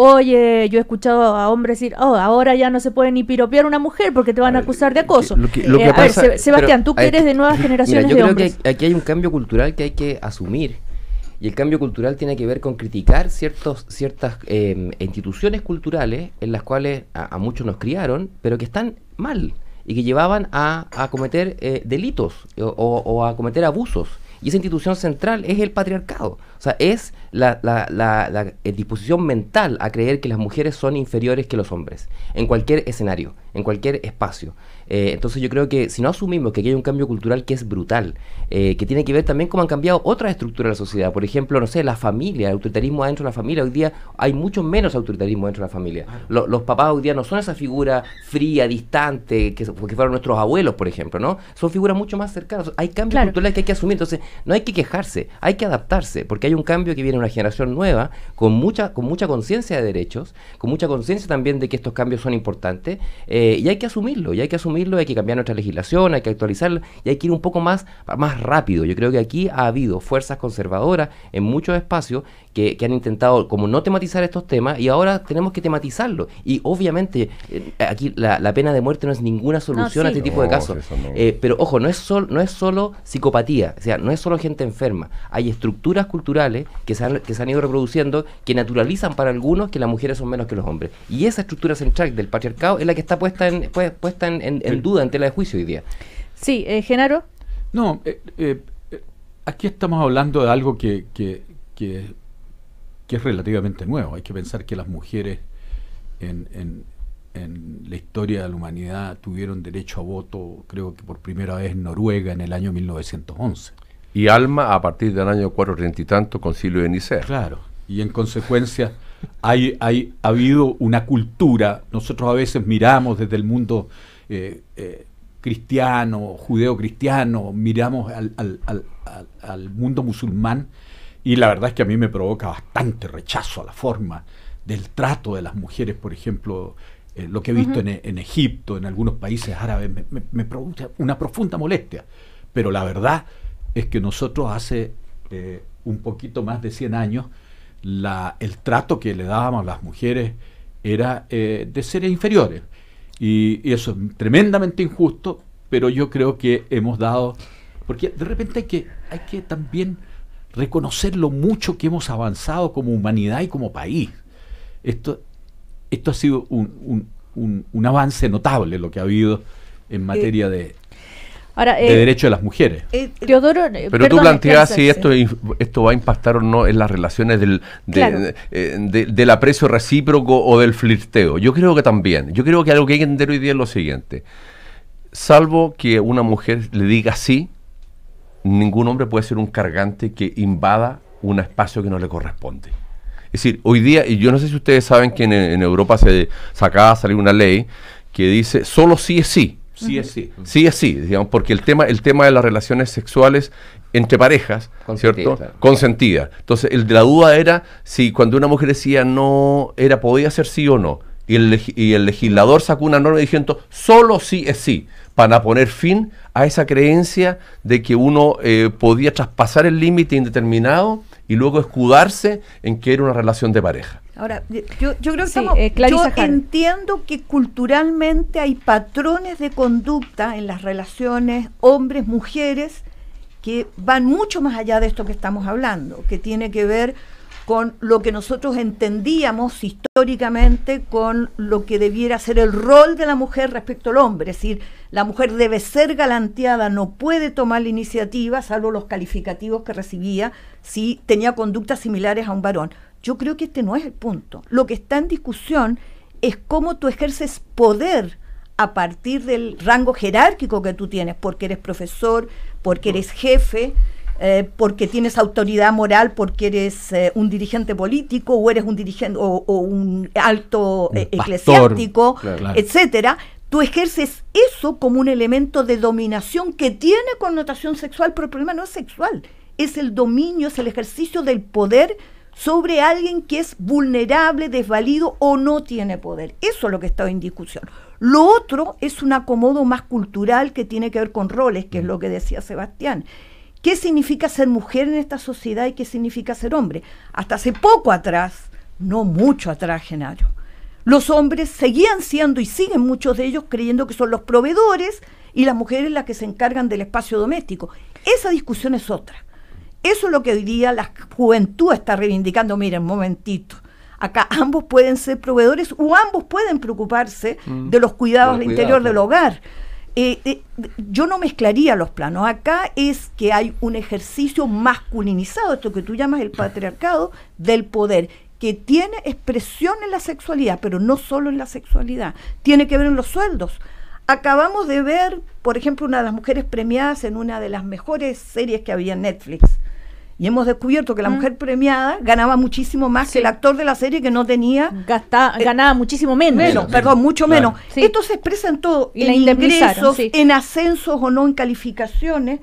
oye, yo he escuchado a hombres decir, oh, ahora ya no se puede ni piropear una mujer porque te van a acusar de acoso. Sebastián, tú que eres de nuevas generaciones yo creo Que aquí hay un cambio cultural que hay que asumir. Y el cambio cultural tiene que ver con criticar ciertos, ciertas em, instituciones culturales en las cuales a, muchos nos criaron, pero que están mal y que llevaban a, cometer eh, delitos o, o a cometer abusos. Y esa institución central es el patriarcado. O sea, es la, eh, disposición mental a creer que las mujeres son inferiores que los hombres, en cualquier escenario, en cualquier espacio. Eh, entonces yo creo que si no asumimos que aquí hay un cambio cultural que es brutal, eh, que tiene que ver también cómo han cambiado otras estructuras de la sociedad, por ejemplo, no sé, la familia, el autoritarismo dentro de la familia, hoy día hay mucho menos autoritarismo dentro de la familia. los papás hoy día no son esa figura fría, distante, que, fueron nuestros abuelos, por ejemplo, ¿no? Son figuras mucho más cercanas. Hay cambios culturales que hay que asumir, entonces no hay que quejarse, hay que adaptarse, porque hay un cambio que viene una generación nueva, con mucha, con mucha conciencia de derechos, con mucha conciencia también de que estos cambios son importantes, eh, y hay que asumirlo, y hay que asumir hay que cambiar nuestra legislación, hay que actualizarla y hay que ir un poco más, más rápido. Yo creo que aquí ha habido fuerzas conservadoras en muchos espacios que, han intentado como no tematizar estos temas y ahora tenemos que tematizarlo. Y obviamente eh, aquí la, pena de muerte no es ninguna solución a este tipo de casos. Eh, pero ojo, no es, no es solo psicopatía, o sea, no es solo gente enferma. Hay estructuras culturales que se han, que han ido reproduciendo que naturalizan para algunos que las mujeres son menos que los hombres. Y esa estructura central del patriarcado es la que está puesta en, puesta en, duda, en tela de juicio hoy día. Sí, eh, Genaro. No, aquí estamos hablando de algo que, que, que que es relativamente nuevo. Hay que pensar que las mujeres en, la historia de la humanidad tuvieron derecho a voto, creo que por primera vez en Noruega en el año 1911. Y Alma a partir del año 430 y tanto, concilio de Nicea. Claro, y en consecuencia hay, ha habido una cultura, nosotros a veces miramos desde el mundo... Eh, eh, cristiano, judeo-cristiano, miramos al, mundo musulmán y la verdad es que a mí me provoca bastante rechazo a la forma del trato de las mujeres, por ejemplo, eh, lo que he visto en, Egipto, en algunos países árabes, me, me, produce una profunda molestia. Pero la verdad es que nosotros hace eh, un poquito más de 100 años, el trato que le dábamos a las mujeres era eh, de seres inferiores. Y, eso es tremendamente injusto, pero yo creo que hemos dado, porque de repente hay que, hay que también reconocer lo mucho que hemos avanzado como humanidad y como país. Esto, esto ha sido un, un, un, avance notable lo que ha habido en eh, materia de, derechos de eh, derecho de las mujeres. Teodoro, eh, Pero tú planteas si esto, esto va a impactar o no en las relaciones del, del aprecio recíproco o del flirteo. Yo creo que también. Yo creo que algo que hay que entender hoy día es lo siguiente. Salvo que una mujer le diga sí, ningún hombre puede ser un cargante que invada un espacio que no le corresponde. Es decir, hoy día, y yo no sé si ustedes saben que en, Europa se, sacaba acaba salir una ley que dice solo sí es sí. Sí es sí. Sí es sí, digamos, porque el tema, el tema de las relaciones sexuales entre parejas, ¿cierto? Consentida. Entonces, el, la duda era si cuando una mujer decía no, era podía ser sí o no y el, legislador sacó una norma diciendo solo sí es sí, para poner fin a esa creencia de que uno eh, podía traspasar el límite indeterminado y luego escudarse en que era una relación de pareja. Ahora, yo, creo que estamos, eh, yo entiendo que culturalmente hay patrones de conducta en las relaciones hombres-mujeres que van mucho más allá de esto que estamos hablando, que tiene que ver con lo que nosotros entendíamos históricamente con lo que debiera ser el rol de la mujer respecto al hombre. Es decir, la mujer debe ser galanteada, no puede tomar la iniciativa, salvo los calificativos que recibía si tenía conductas similares a un varón. Yo creo que este no es el punto. Lo que está en discusión es cómo tú ejerces poder a partir del rango jerárquico que tú tienes, porque eres profesor, porque eres jefe, eh, porque tienes autoridad moral, porque eres eh, un dirigente político o eres un dirigente o, un alto eh, eclesiástico, etcétera, tú ejerces eso como un elemento de dominación que tiene connotación sexual, pero el problema no es sexual, es el dominio, es el ejercicio del poder sobre alguien que es vulnerable, desvalido o no tiene poder. Eso es lo que está en discusión. Lo otro es un acomodo más cultural que tiene que ver con roles, que es mm. lo que decía Sebastián qué significa ser mujer en esta sociedad y qué significa ser hombre. Hasta hace poco atrás, no mucho atrás, Genaro, los hombres seguían siendo y siguen muchos de ellos creyendo que son los proveedores y las mujeres las que se encargan del espacio doméstico. Esa discusión es otra. Eso es lo que hoy día la juventud está reivindicando. Miren, momentito. Acá ambos pueden ser proveedores o ambos pueden preocuparse mm. de los cuidados del interior del hogar. Eh, eh, yo no mezclaría los planos. Acá es que hay un ejercicio masculinizado, esto que tú llamas el patriarcado, del poder que tiene expresión en la sexualidad, pero no solo en la sexualidad, tiene que ver en los sueldos. Acabamos de ver, por ejemplo, una de las mujeres premiadas en una de las mejores series que había en Netflix, y hemos descubierto que la mm. mujer premiada ganaba muchísimo más que el actor de la serie que no tenía. Eh, ganaba muchísimo menos. perdón, mucho menos. Esto se expresa en todo: y en ingresos, en ascensos o no, en calificaciones.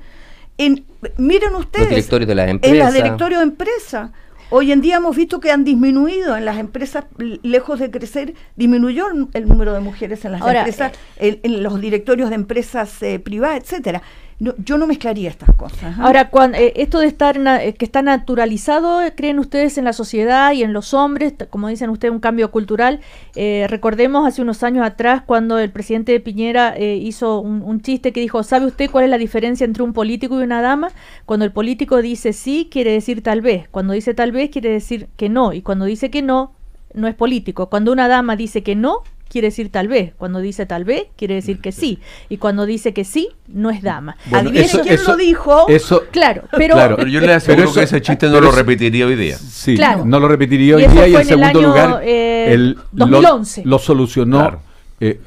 En, miren ustedes. en Los directorios de las empresas. En las directorios de empresas. Hoy en día hemos visto que han disminuido en las empresas, lejos de crecer, disminuyó el número de mujeres en las empresas, eh, en, los directorios de empresas eh, privadas, etcétera yo no mezclaría estas cosas. ¿eh? Ahora, cuando, eh, esto de estar eh, que está naturalizado, creen ustedes en la sociedad y en los hombres, como dicen ustedes, un cambio cultural. recordemos hace unos años atrás cuando el presidente Piñera hizo un, chiste que dijo, ¿sabe usted cuál es la diferencia entre un político y una dama? Cuando el político dice sí, quiere decir tal vez. Cuando dice tal vez, quiere decir que no. Y cuando dice que no, no es político. Cuando una dama dice que no, quiere decir tal vez. Cuando dice tal vez, quiere decir mm, que sí. Y cuando dice que sí, no es dama. Bueno, quién lo dijo. claro, pero, yo le aseguro que ese chiste no lo repetiría hoy día. Sí, no lo repetiría hoy día. Y en segundo lugar, eh, el, Lo, solucionó eh,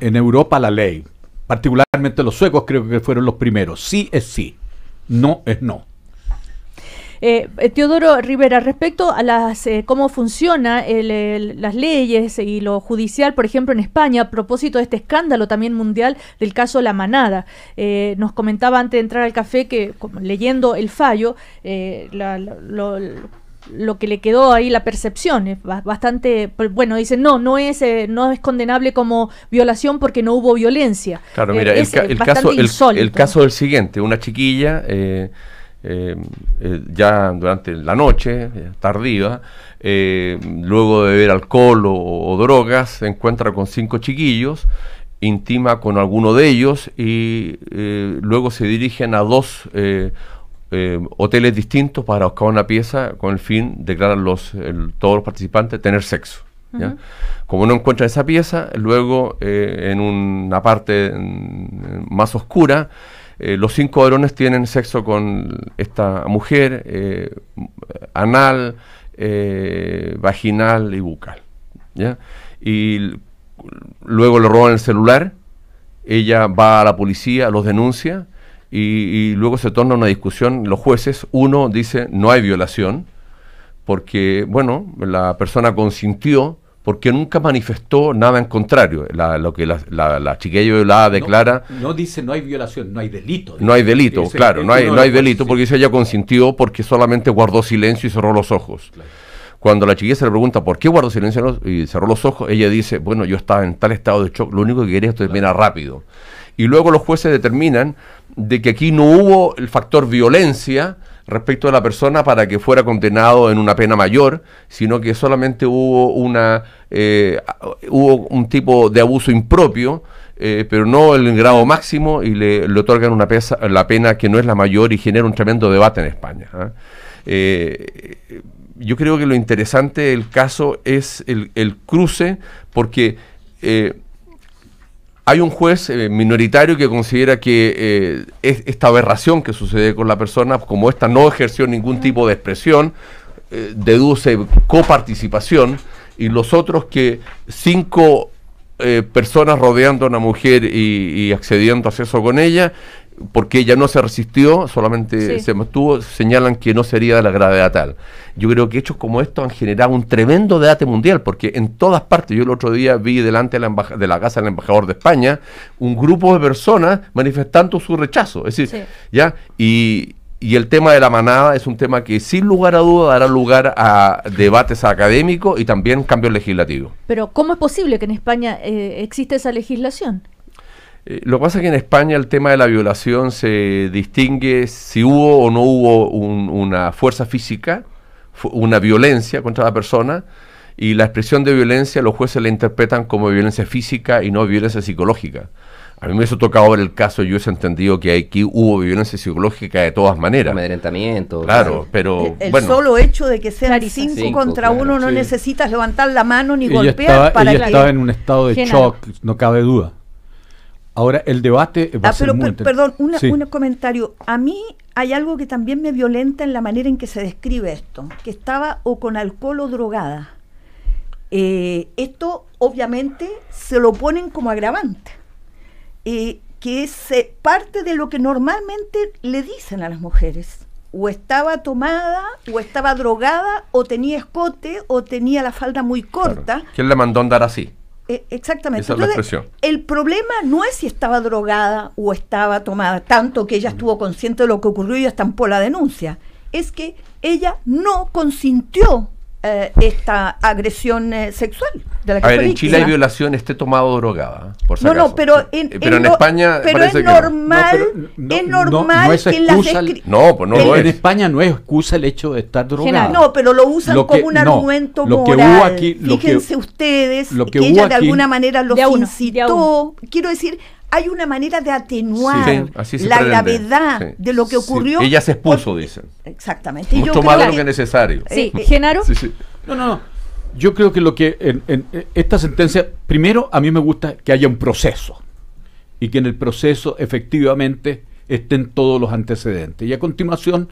en Europa la ley. Particularmente los suecos creo que fueron los primeros. Sí es sí, no es no. Eh, eh, Teodoro Rivera, respecto a las eh, cómo funciona las leyes y lo judicial, por ejemplo, en España, a propósito de este escándalo también mundial del caso La Manada. nos comentaba antes de entrar al café que, como, leyendo el fallo, lo, que le quedó ahí la percepción es bastante pues, bueno dice no no es no es condenable como violación porque no hubo violencia claro mira el, caso el, el, caso del siguiente una chiquilla eh, eh, eh, ya durante la noche, tardiva eh, luego de beber alcohol o, drogas, se encuentra con cinco chiquillos, intima con alguno de ellos y luego se dirigen a dos hoteles distintos para buscar una pieza con el fin, de los, todos los participantes, tener sexo. Como no encuentra esa pieza, luego en una parte mm, más oscura eh, los cinco varones tienen sexo con esta mujer, eh, anal, eh, vaginal y bucal. ¿ya? Y luego le roban el celular, ella va a la policía, los denuncia y, y luego se torna una discusión. Los jueces, uno dice no hay violación, porque, bueno, la persona consintió porque nunca manifestó nada en contrario. lo que la, la, la chiquilla violada declara. No, dice no hay violación, no hay delito. No hay delito, claro, no hay, delito porque dice ella consintió porque solamente guardó silencio y cerró los ojos. Cuando la chiquilla se le pregunta por qué guardó silencio y cerró los ojos, ella dice, bueno, yo estaba en tal estado de shock, lo único que quería es que rápido. Y luego los jueces determinan de que aquí no hubo el factor violencia, respecto a la persona para que fuera condenado en una pena mayor, sino que solamente hubo una eh, hubo un tipo de abuso impropio, eh, pero no el grado máximo y le, otorgan una la pena que no es la mayor y genera un tremendo debate en España. ¿ah? Eh, yo creo que lo interesante del caso es el, cruce, porque hay un juez eh, minoritario que considera que eh, esta aberración que sucede con la persona, como esta no ejerció ningún tipo de expresión, eh, deduce coparticipación, y los otros que cinco personas rodeando a una mujer y, accediendo a sexo con ella, porque ella no se resistió, solamente se mantuvo, señalan que no sería de la gravedad tal. Yo creo que hechos como estos han generado un tremendo debate mundial, porque en todas partes, yo el otro día vi delante de la, casa del embajador de España un grupo de personas manifestando su rechazo, es decir, ya, y, y el tema de la manada es un tema que sin lugar a duda dará lugar a debates académicos y también cambios legislativos. Pero ¿cómo es posible que en España eh, exista esa legislación? Eh, lo que pasa es que en España el tema de la violación se distingue si hubo o no hubo una fuerza física, una violencia contra la persona, y la expresión de violencia los jueces la interpretan como violencia física y no violencia psicológica. A mí me ha tocado ver el caso, yo he entendido que aquí hubo violencia psicológica de todas maneras. Amedrentamiento. Claro, claro, pero. El, solo hecho de que sea cinco, contra uno no necesitas levantar la mano ni golpear para ella que... estaba en un estado de shock, no cabe duda. Ahora, el debate va ah, Perdón, un comentario. A mí hay algo que también me violenta en la manera en que se describe esto, que estaba o con alcohol o drogada. Eh, esto obviamente se lo ponen como agravante, eh, que es parte de lo que normalmente le dicen a las mujeres. O estaba tomada, o estaba drogada, o tenía escote, o tenía la falda muy corta. ¿Quién le mandó a andar así? E, exactamente. El problema no es si estaba drogada o estaba tomada, tanto que ella estuvo consciente de lo que ocurrió y estampó la denuncia. Es que ella no consintió eh, esta agresión eh, sexual. De la a ver, en Chile hay violación, esté tomado drogada, ¿eh? por No, no, pero en, España pero es normal, que no. no, es normal No, pues no lo es. En España no es excusa el hecho de estar drogada. No, pero lo usan como un argumento moral. Fíjense ustedes que, ella de alguna manera los incitó. Quiero decir, hay una manera de atenuar la gravedad de lo que ocurrió. Ella se expuso, dicen. Exactamente. Mucho más de lo que es necesario. Eh, eh, sí, No, no, no. Yo creo que lo que en, eh, esta sentencia, primero a mí me gusta que haya un proceso y que en el proceso efectivamente estén todos los antecedentes. Y a continuación,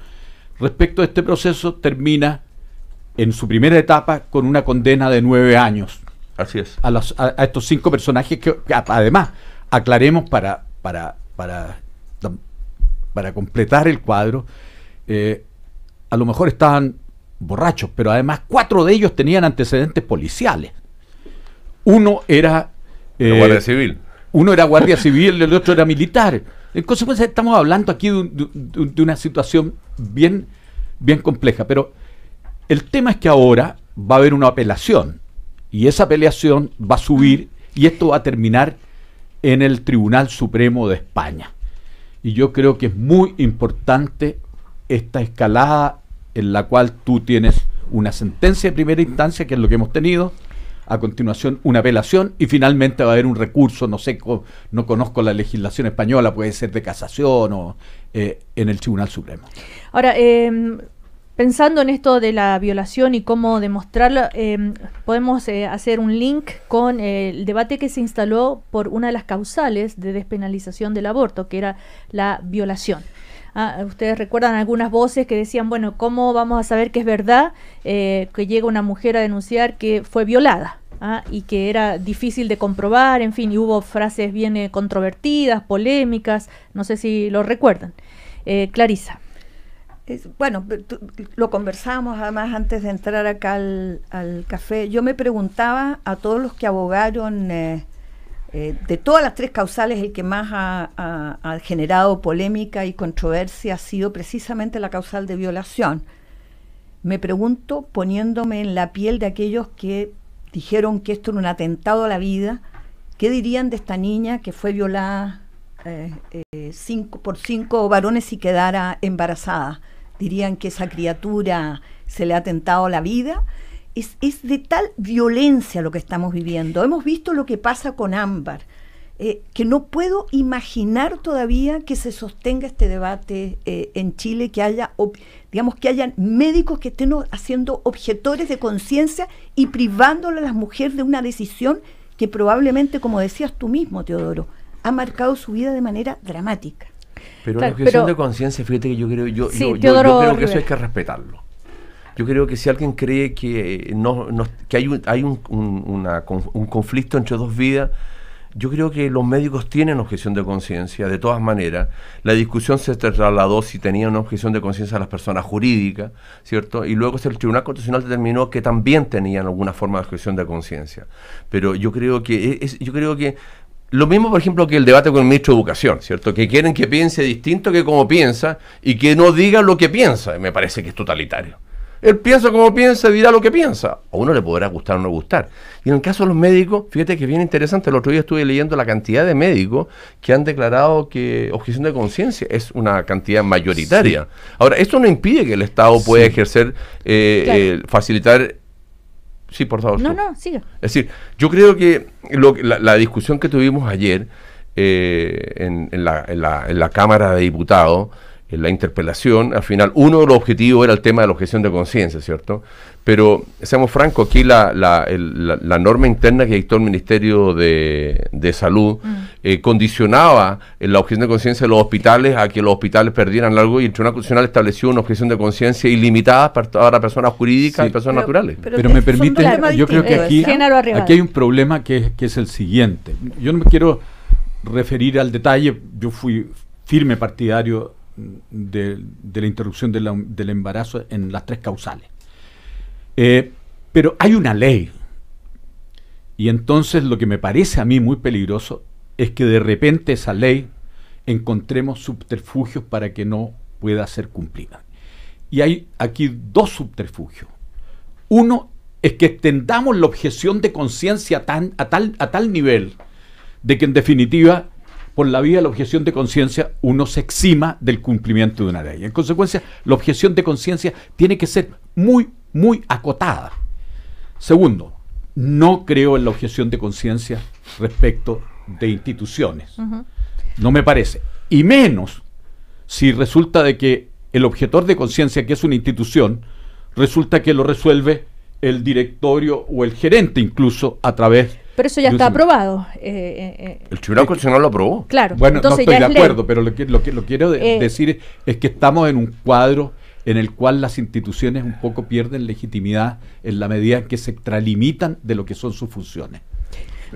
respecto a este proceso, termina en su primera etapa con una condena de nueve años. Así es. A, estos cinco personajes que además aclaremos para, para, para, completar el cuadro, eh, a lo mejor estaban borrachos, pero además cuatro de ellos tenían antecedentes policiales. Uno era... Eh, guardia civil. Uno era guardia civil, el otro era militar. En consecuencia, estamos hablando aquí de, una situación bien, bien compleja, pero el tema es que ahora va a haber una apelación y esa apelación va a subir y esto va a terminar en el Tribunal Supremo de España. Y yo creo que es muy importante esta escalada en la cual tú tienes una sentencia de primera instancia, que es lo que hemos tenido, a continuación una apelación y finalmente va a haber un recurso, no sé, no conozco la legislación española, puede ser de casación o eh, en el Tribunal Supremo. Ahora, em, Pensando en esto de la violación y cómo demostrarlo, em, podemos eh, hacer un link con eh, el debate que se instaló por una de las causales de despenalización del aborto, que era la violación. Ah, ustedes recuerdan algunas voces que decían, bueno, ¿cómo vamos a saber que es verdad eh, que llega una mujer a denunciar que fue violada? Ah, y que era difícil de comprobar, en fin, y hubo frases bien controvertidas, polémicas, no sé si lo recuerdan. Clarisa bueno, lo conversábamos además antes de entrar acá al, café. Yo me preguntaba a todos los que abogaron eh, eh, de todas las tres causales, el que más ha, generado polémica y controversia ha sido precisamente la causal de violación. Me pregunto, poniéndome en la piel de aquellos que dijeron que esto era un atentado a la vida, ¿qué dirían de esta niña que fue violada eh, por cinco varones y quedara embarazada? dirían que esa criatura se le ha tentado la vida. Es, de tal violencia lo que estamos viviendo. Hemos visto lo que pasa con Ámbar, eh, que no puedo imaginar todavía que se sostenga este debate eh, en Chile, que haya, digamos, que hayan médicos que estén haciendo objetores de conciencia y privándole a las mujeres de una decisión que probablemente, como decías tú mismo, Teodoro, ha marcado su vida de manera dramática. Pero la objeción de conciencia, fíjate que yo creo, yo, creo que eso hay que respetarlo. Yo creo que si alguien cree que, eh, no, hay, un, hay un, conflicto entre dos vidas, yo creo que los médicos tienen objeción de conciencia, de todas maneras. La discusión se trasladó si tenían una objeción de conciencia a las personas jurídicas, ¿cierto? Y luego el Tribunal Constitucional determinó que también tenían alguna forma de objeción de conciencia. Pero yo creo que yo creo que lo mismo, por ejemplo, que el debate con el ministro de Educación, ¿cierto? Que quieren que piense distinto que como piensa y que no diga lo que piensa. Me parece que es totalitario. Él piensa como piensa y dirá lo que piensa. A uno le podrá gustar o no gustar. Y en el caso de los médicos, fíjate que es bien interesante. El otro día estuve leyendo la cantidad de médicos que han declarado que objeción de conciencia es una cantidad mayoritaria. Ahora, esto no impide que el Estado pueda ejercer, eh, eh, facilitar Sí, por favor. No, no, siga. Es decir, yo creo que la, discusión que tuvimos ayer eh, en, la, en, la, Cámara de Diputados, en la interpelación, al final, uno de los objetivos era el tema de la objeción de conciencia, ¿cierto? Pero seamos francos, aquí la, norma interna que dictó el Ministerio de, Salud mm. eh, condicionaba eh, la objeción de conciencia de los hospitales a que los hospitales perdieran algo y el Tribunal Constitucional estableció una objeción de conciencia ilimitada para todas las personas jurídicas y personas naturales. Pero, me permite, yo creo que aquí, hay un problema que, es el siguiente. Yo no me quiero referir al detalle, yo fui firme partidario de, la interrupción del embarazo en las tres causales eh, pero hay una ley. Y entonces lo que me parece a mí muy peligroso es que de repente esa ley encontremos subterfugios para que no pueda ser cumplida. Y hay aquí dos subterfugios. Uno es que extendamos la objeción de conciencia tan, a, tal, a tal nivel de que en definitiva por la vía de la objeción de conciencia uno se exima del cumplimiento de una ley. En consecuencia, la objeción de conciencia tiene que ser muy muy acotada. Segundo, no creo en la objeción de conciencia respecto de instituciones. No me parece. Y menos si resulta de que el objetor de conciencia, que es una institución, resulta que lo resuelve el directorio o el gerente incluso a través pero eso ya está aprobado. Eh, eh, eh. el Tribunal Constitucional lo aprobó. Claro. Bueno, no estoy de acuerdo, pero lo que, lo quiero decir es que estamos en un cuadro en el cual las instituciones un poco pierden legitimidad en la medida en que se extralimitan de lo que son sus funciones.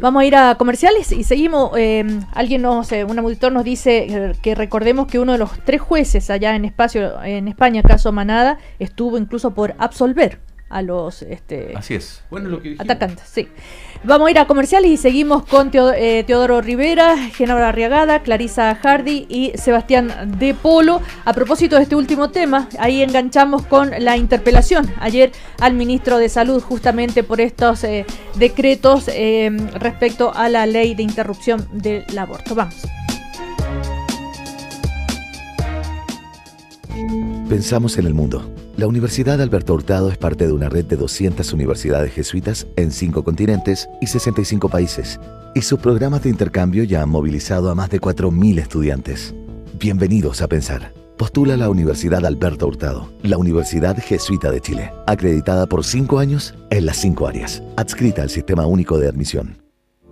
Vamos a ir a comerciales y seguimos. Em, alguien nos, eh, un auditor nos dice eh, que recordemos que uno de los tres jueces allá en espacio en España, caso Manada, estuvo incluso por absolver a los este, Así es. Bueno, lo que atacantes. Sí. Vamos a ir a comerciales y seguimos con eh, Teodoro Rivera, Genaro Arriagada, Clarisa Hardy y Sebastián De Polo. A propósito de este último tema, ahí enganchamos con la interpelación ayer al ministro de Salud justamente por estos eh, decretos eh, respecto a la ley de interrupción del aborto. Vamos. Pensamos en el mundo la Universidad Alberto Hurtado es parte de una red de 200 universidades jesuitas en 5 continentes y 65 países, y sus programas de intercambio ya han movilizado a más de 4.000 estudiantes. Bienvenidos a Pensar. Postula la Universidad Alberto Hurtado, la Universidad Jesuita de Chile, acreditada por 5 años en las 5 áreas, adscrita al Sistema Único de Admisión.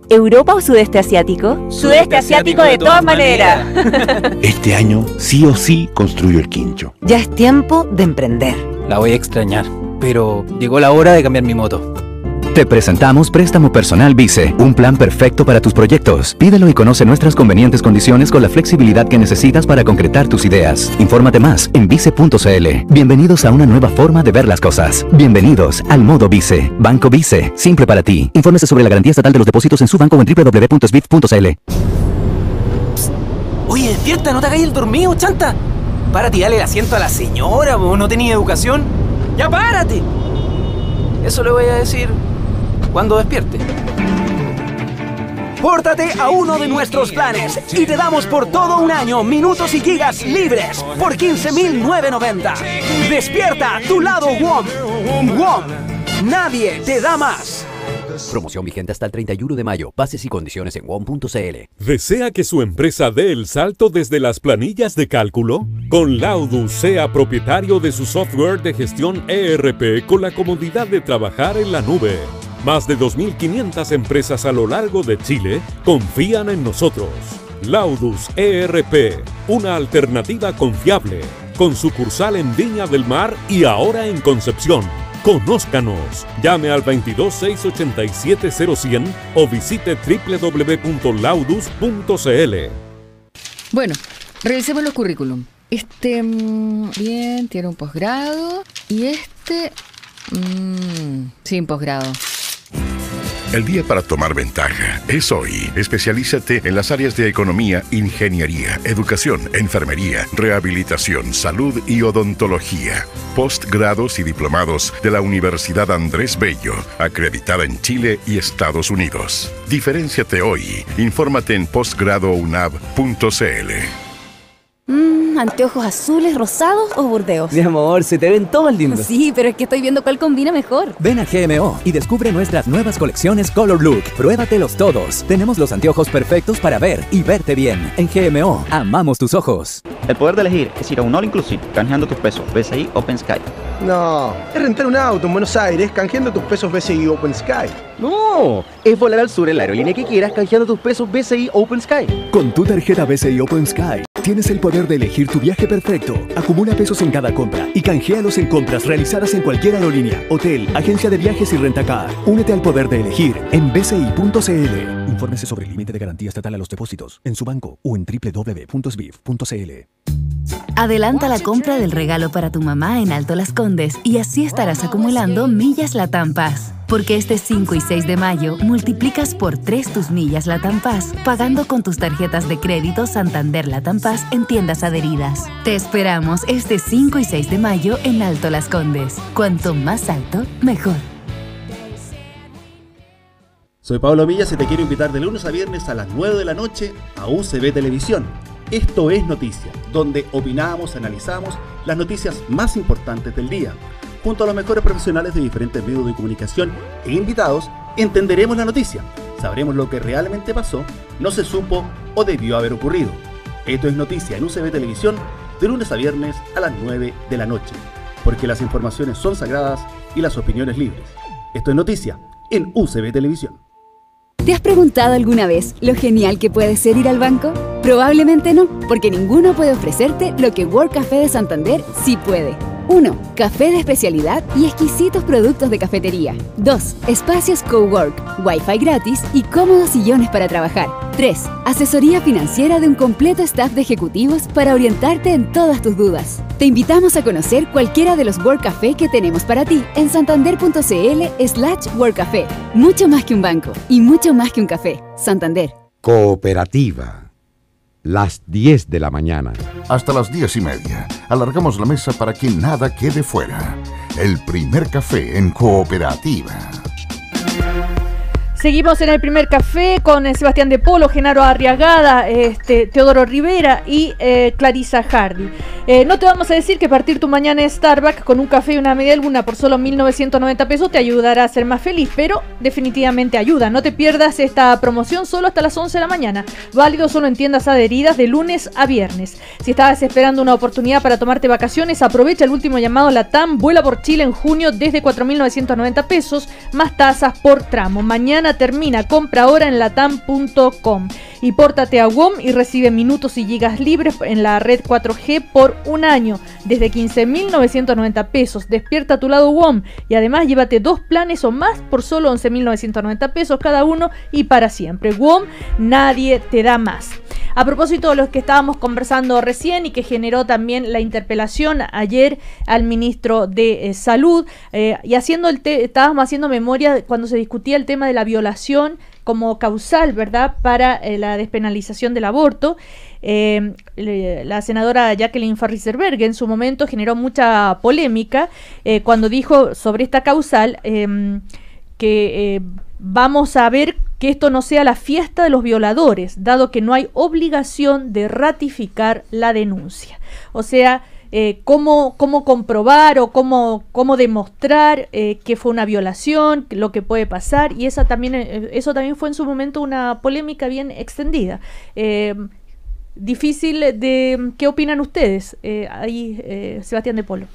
Europa o sudeste asiático? Sudeste asiático de, todas, maneras. maneras. Este año sí o sí construyo el quincho. Ya es tiempo de emprender. La voy a extrañar, pero llegó la hora de cambiar mi moto. Te presentamos Préstamo Personal Vice, un plan perfecto para tus proyectos. Pídelo y conoce nuestras convenientes condiciones con la flexibilidad que necesitas para concretar tus ideas. Infórmate más en vice.cl. Bienvenidos a una nueva forma de ver las cosas. Bienvenidos al modo Vice. Banco Vice, simple para ti. Infórmese sobre la garantía estatal de los depósitos en su banco en www.sbit.cl. Oye, cierta, no te hagáis el dormido, chanta. Párate ti, dale el asiento a la señora, vos no tenía educación. ¡Ya párate! Eso le voy a decir cuando despierte. Pórtate a uno de nuestros planes y te damos por todo un año minutos y gigas libres por 15.990. Despierta tu lado WOM. WOM. Nadie te da más. Promoción vigente hasta el 31 de mayo. Pases y condiciones en WOM.cl. ¿Desea que su empresa dé el salto desde las planillas de cálculo? Con Laudu sea propietario de su software de gestión ERP con la comodidad de trabajar en la nube más de 2.500 empresas a lo largo de Chile confían en nosotros. Laudus ERP, una alternativa confiable, con sucursal en Viña del Mar y ahora en Concepción. Conózcanos. Llame al 226870100 o visite www.laudus.cl. Bueno, revisemos los currículum. Este, mm, bien, tiene un posgrado y este, mmm, sin posgrado. El día para tomar ventaja es hoy. Especialízate en las áreas de economía, ingeniería, educación, enfermería, rehabilitación, salud y odontología. Postgrados y diplomados de la Universidad Andrés Bello, acreditada en Chile y Estados Unidos. Diferenciate hoy. Infórmate en postgradounab.cl anteojos azules, rosados o burdeos. Mi amor, se te ven el lindos. Sí, pero es que estoy viendo cuál combina mejor. Ven a GMO y descubre nuestras nuevas colecciones Color Look. Pruébatelos todos. Tenemos los anteojos perfectos para ver y verte bien. En GMO, amamos tus ojos. El poder de elegir es ir a un All Inclusive, canjeando tus pesos BCI Open Sky. No, es rentar un auto en Buenos Aires canjeando tus pesos BCI Open Sky. No, es volar al sur en la aerolínea que quieras canjeando tus pesos BCI Open Sky. Con tu tarjeta BCI Open Sky, tienes el poder de elegir tu viaje perfecto. Acumula pesos en cada compra y canjealos en compras realizadas en cualquier aerolínea, hotel, agencia de viajes y rentacar. Únete al poder de elegir en bci.cl. Infórmese sobre el límite de garantía estatal a los depósitos en su banco o en www.sbif.cl. Adelanta la compra del regalo para tu mamá en Alto Las Condes y así estarás acumulando millas Latampas Porque este 5 y 6 de mayo multiplicas por 3 tus millas La pagando con tus tarjetas de crédito Santander Latampas en tiendas adheridas. Te esperamos este 5 y 6 de mayo en Alto Las Condes. Cuanto más alto, mejor. Soy Pablo Villas y te quiero invitar de lunes a viernes a las 9 de la noche a UCB Televisión. Esto es Noticia, donde opinamos, analizamos las noticias más importantes del día. Junto a los mejores profesionales de diferentes medios de comunicación e invitados, entenderemos la noticia, sabremos lo que realmente pasó, no se supo o debió haber ocurrido. Esto es Noticia en UCB Televisión de lunes a viernes a las 9 de la noche, porque las informaciones son sagradas y las opiniones libres. Esto es Noticia en UCB Televisión. ¿Te has preguntado alguna vez lo genial que puede ser ir al banco? Probablemente no, porque ninguno puede ofrecerte lo que World Café de Santander sí puede. 1. Café de especialidad y exquisitos productos de cafetería. 2. Espacios Cowork, Wi-Fi gratis y cómodos sillones para trabajar. 3. Asesoría financiera de un completo staff de ejecutivos para orientarte en todas tus dudas. Te invitamos a conocer cualquiera de los Work Café que tenemos para ti en santander.cl slash café Mucho más que un banco y mucho más que un café. Santander. Cooperativa las 10 de la mañana. Hasta las 10 y media. Alargamos la mesa para que nada quede fuera. El primer café en cooperativa. Seguimos en el primer café con eh, Sebastián de Polo, Genaro Arriagada, este, Teodoro Rivera y eh, Clarisa Hardy. Eh, no te vamos a decir que partir tu mañana en Starbucks con un café y una media alguna por solo 1990 pesos te ayudará a ser más feliz, pero definitivamente ayuda. No te pierdas esta promoción solo hasta las 11 de la mañana. Válido solo en tiendas adheridas de lunes a viernes. Si estabas esperando una oportunidad para tomarte vacaciones, aprovecha el último llamado Latam. Vuela por Chile en junio desde 4.990 pesos, más tasas por tramo. Mañana termina. Compra ahora en latam.com. Y pórtate a WOM y recibe minutos y gigas libres en la red 4G por un año, desde 15.990 pesos. Despierta a tu lado WOM y además llévate dos planes o más por solo 11.990 pesos cada uno y para siempre. WOM, nadie te da más. A propósito de los que estábamos conversando recién y que generó también la interpelación ayer al ministro de eh, Salud, eh, y haciendo el te estábamos haciendo memoria cuando se discutía el tema de la violación como causal, ¿verdad?, para eh, la despenalización del aborto. Eh, la senadora Jacqueline Farriserberg en su momento generó mucha polémica eh, cuando dijo sobre esta causal em, que vamos a ver que esto no sea la fiesta de los violadores, dado que no hay obligación de ratificar la denuncia. O sea, eh, cómo, cómo, comprobar o cómo, cómo demostrar eh, que fue una violación, lo que puede pasar, y esa también, eh, eso también fue en su momento una polémica bien extendida. Eh, difícil de... ¿Qué opinan ustedes? ahí, Sebastián de Polo.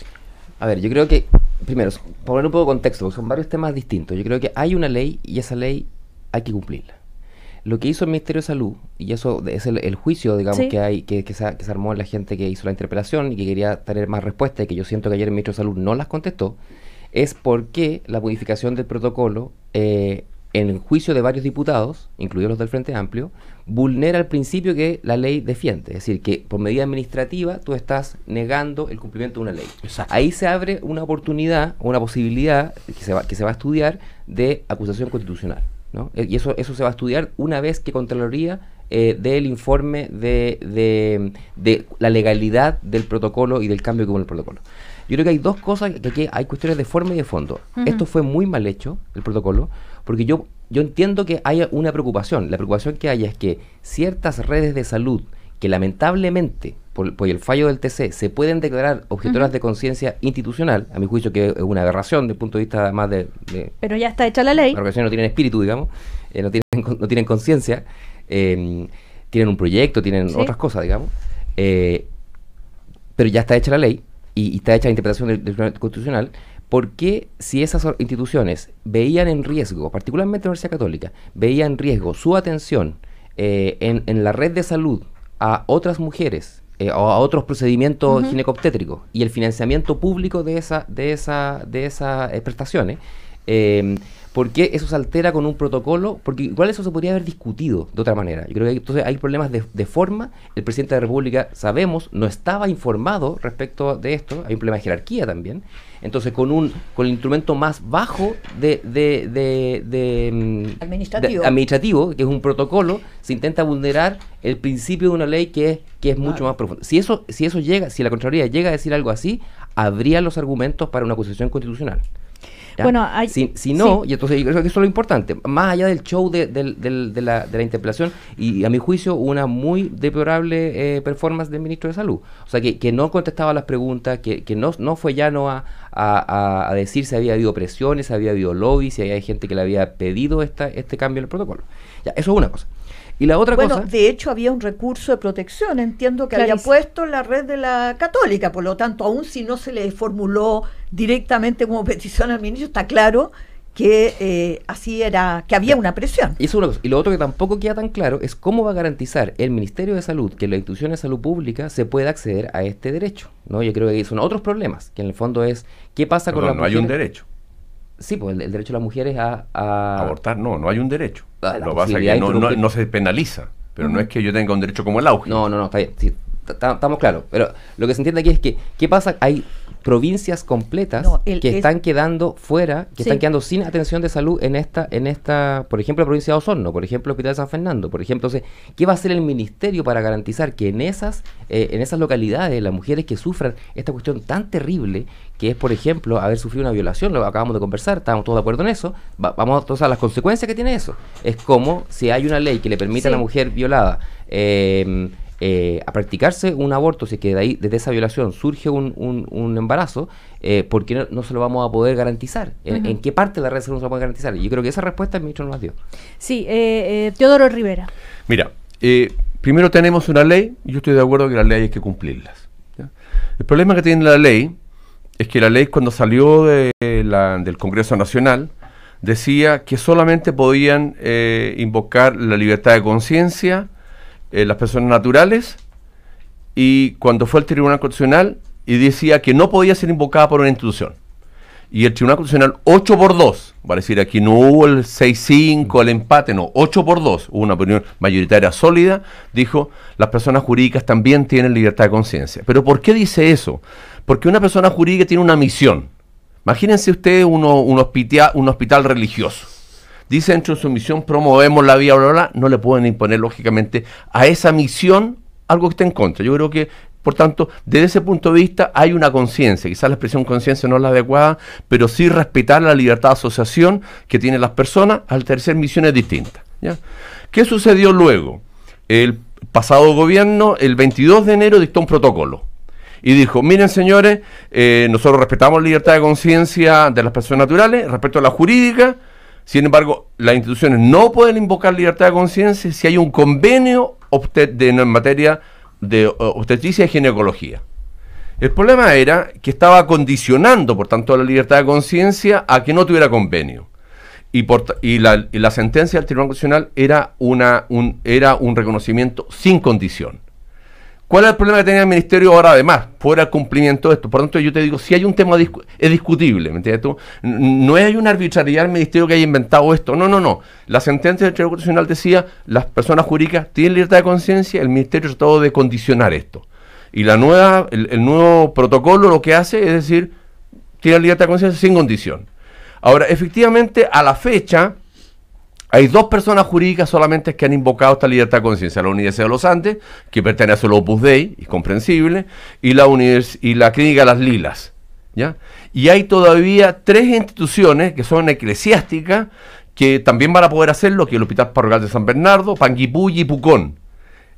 A ver, yo creo que, primero, poner un poco de contexto, porque son varios temas distintos. Yo creo que hay una ley y esa ley hay que cumplirla. Lo que hizo el Ministerio de Salud, y eso es el, juicio, digamos, que hay, que, que, se, que, se, armó la gente que hizo la interpelación y que quería tener más respuestas, y que yo siento que ayer el Ministro de Salud no las contestó, es por qué la modificación del protocolo eh, en el juicio de varios diputados, incluidos los del Frente Amplio, vulnera el principio que la ley defiende. Es decir, que por medida administrativa tú estás negando el cumplimiento de una ley. Ahí se abre una oportunidad, una posibilidad que se que se va a estudiar de acusación constitucional. Eh, y eso, eso se va a estudiar una vez que Contraloría eh, dé el informe de, de, la legalidad del protocolo y del cambio que hubo en el protocolo. Yo creo que hay dos cosas, que hay cuestiones de forma y de fondo. Esto fue muy mal hecho, el protocolo, porque yo, yo entiendo que haya una preocupación. La preocupación que haya es que ciertas redes de salud que lamentablemente por, el fallo del TC se pueden declarar objetoras de conciencia institucional, a mi juicio que es una aberración desde el punto de vista más de, Pero ya está hecha la ley. Las organizaciones no tienen espíritu, digamos, eh, no tienen, no tienen conciencia, em, tienen un proyecto, tienen otras cosas, digamos, eh, pero ya está hecha la ley y, está hecha la interpretación del, Constitucional. porque si esas instituciones veían en riesgo, particularmente la Universidad Católica, veían en riesgo su atención eh, en, en la red de salud a otras mujeres eh, a otros procedimientos ginecoptétricos y el financiamiento público de, esa, de, esa, de esas eh, prestaciones. Eh, ¿Por qué eso se altera con un protocolo? Porque igual eso se podría haber discutido de otra manera. Yo creo que entonces hay problemas de, forma. El presidente de la República, sabemos, no estaba informado respecto de esto. Hay un problema de jerarquía también. Entonces, con un con el instrumento más bajo de, de, de mm, administrativo. administrativo. que es un protocolo, se intenta vulnerar el principio de una ley que es, que es mucho más profundo. Si eso, si eso llega, si la Contraloría llega a decir algo así, habría los argumentos para una acusación constitucional. Bueno, hay, si, si, no, y entonces eso, eso, es lo importante, más allá del show de, de, la, interpelación y a mi juicio una muy deplorable eh, performance del ministro de Salud, o sea, que, que no contestaba las preguntas, que, no, no fue llano a, a, a, decir si había habido presiones, si había habido lobby, si había gente que le había pedido esta, este cambio en el protocolo. Ya, eso es una cosa. Y la otra bueno, De hecho, había un recurso de protección, entiendo que había puesto la red de la Católica, por lo tanto, aún si no se le formuló directamente como petición al ministro, está claro que eh, así era, que había una presión. Y, eso y lo otro que tampoco queda tan claro es cómo va a garantizar el Ministerio de Salud que la institución de salud pública se pueda acceder a este derecho. ¿no? Yo creo que son otros problemas, que en el fondo es qué pasa con la... No hay un derecho. Sí, pues el, derecho de las mujeres a, Abortar, no, no hay un derecho. Ah, lo que pasa es que no, se penaliza, pero no es que yo tenga un derecho como el auge. No, no, no, está bien. estamos claros. Pero lo que se entiende aquí es que, ¿qué pasa? Hay provincias completas que están quedando fuera, que están quedando sin atención de salud en esta, en esta, por ejemplo, la provincia de Osorno, por ejemplo, el Hospital de San Fernando, por ejemplo. Entonces, ¿qué va a hacer el ministerio para garantizar que en esas, eh, en esas localidades, las mujeres que sufran esta cuestión tan terrible, que es, por ejemplo, haber sufrido una violación, lo acabamos de conversar, estamos todos de acuerdo en eso, vamos a a las consecuencias que tiene eso. Es como si hay una ley que le permite a la mujer violada eh, eh, a practicarse un aborto, si es que desde esa violación surge un, embarazo, eh, ¿por qué no, se lo vamos a poder garantizar? ¿En, qué parte de la red no se lo poder garantizar? Yo creo que esa respuesta el ministro nos la dio. Sí, Teodoro Rivera. Mira, primero tenemos una ley, yo estoy de acuerdo que las leyes hay que cumplirlas. El problema que tiene la ley es que la ley cuando salió del Congreso Nacional decía que solamente podían eh, invocar la libertad de conciencia eh, las personas naturales y cuando fue al Tribunal Constitucional y decía que no podía ser invocada por una institución. Y el Tribunal Constitucional 8 por 2, para decir aquí no hubo el 6-5, el empate, no, 8 por 2, hubo una opinión mayoritaria sólida, dijo, las personas jurídicas también tienen libertad de conciencia. Pero ¿por qué dice eso? Porque una persona jurídica tiene una misión. Imagínense ustedes un, hospital, un hospital religioso. Dice dentro de su misión promovemos la vida, bla, bla, No le pueden imponer, lógicamente, a esa misión algo que esté en contra. Yo creo que por tanto, desde ese punto de vista hay una conciencia, quizás la expresión conciencia no es la adecuada, pero sí respetar la libertad de asociación que tienen las personas al tercer misión es ¿ya? ¿Qué sucedió luego? El pasado gobierno, el 22 de enero, dictó un protocolo y dijo, miren señores, eh, nosotros respetamos la libertad de conciencia de las personas naturales respecto a la jurídica, sin embargo, las instituciones no pueden invocar libertad de conciencia si hay un convenio de, en materia de obstetricia y ginecología. El problema era que estaba condicionando, por tanto, la libertad de conciencia a que no tuviera convenio. Y, la, sentencia del Tribunal Constitucional era, una, un, era un reconocimiento sin condición. ¿Cuál es el problema que tenía el ministerio ahora además? Fuera el cumplimiento de esto. Por lo tanto, yo te digo, si hay un tema es discutible, ¿me entiendes tú? No hay una arbitrariedad del ministerio que haya inventado esto. No, no, no. La sentencia del Tribunal Constitucional decía, las personas jurídicas tienen libertad de conciencia, el ministerio trató de condicionar esto. Y la nueva, el, nuevo protocolo lo que hace es decir, tiene libertad de conciencia sin condición. Ahora, efectivamente, a la fecha, hay dos personas jurídicas solamente que han invocado esta libertad de conciencia, la Universidad de los Andes, que pertenece al Opus Dei, es comprensible, y la, y la Clínica Las Lilas. ¿ya? Y hay todavía tres instituciones que son eclesiásticas que también van a poder hacerlo, que es el Hospital Parroquial de San Bernardo, Panguipulli y Pucón.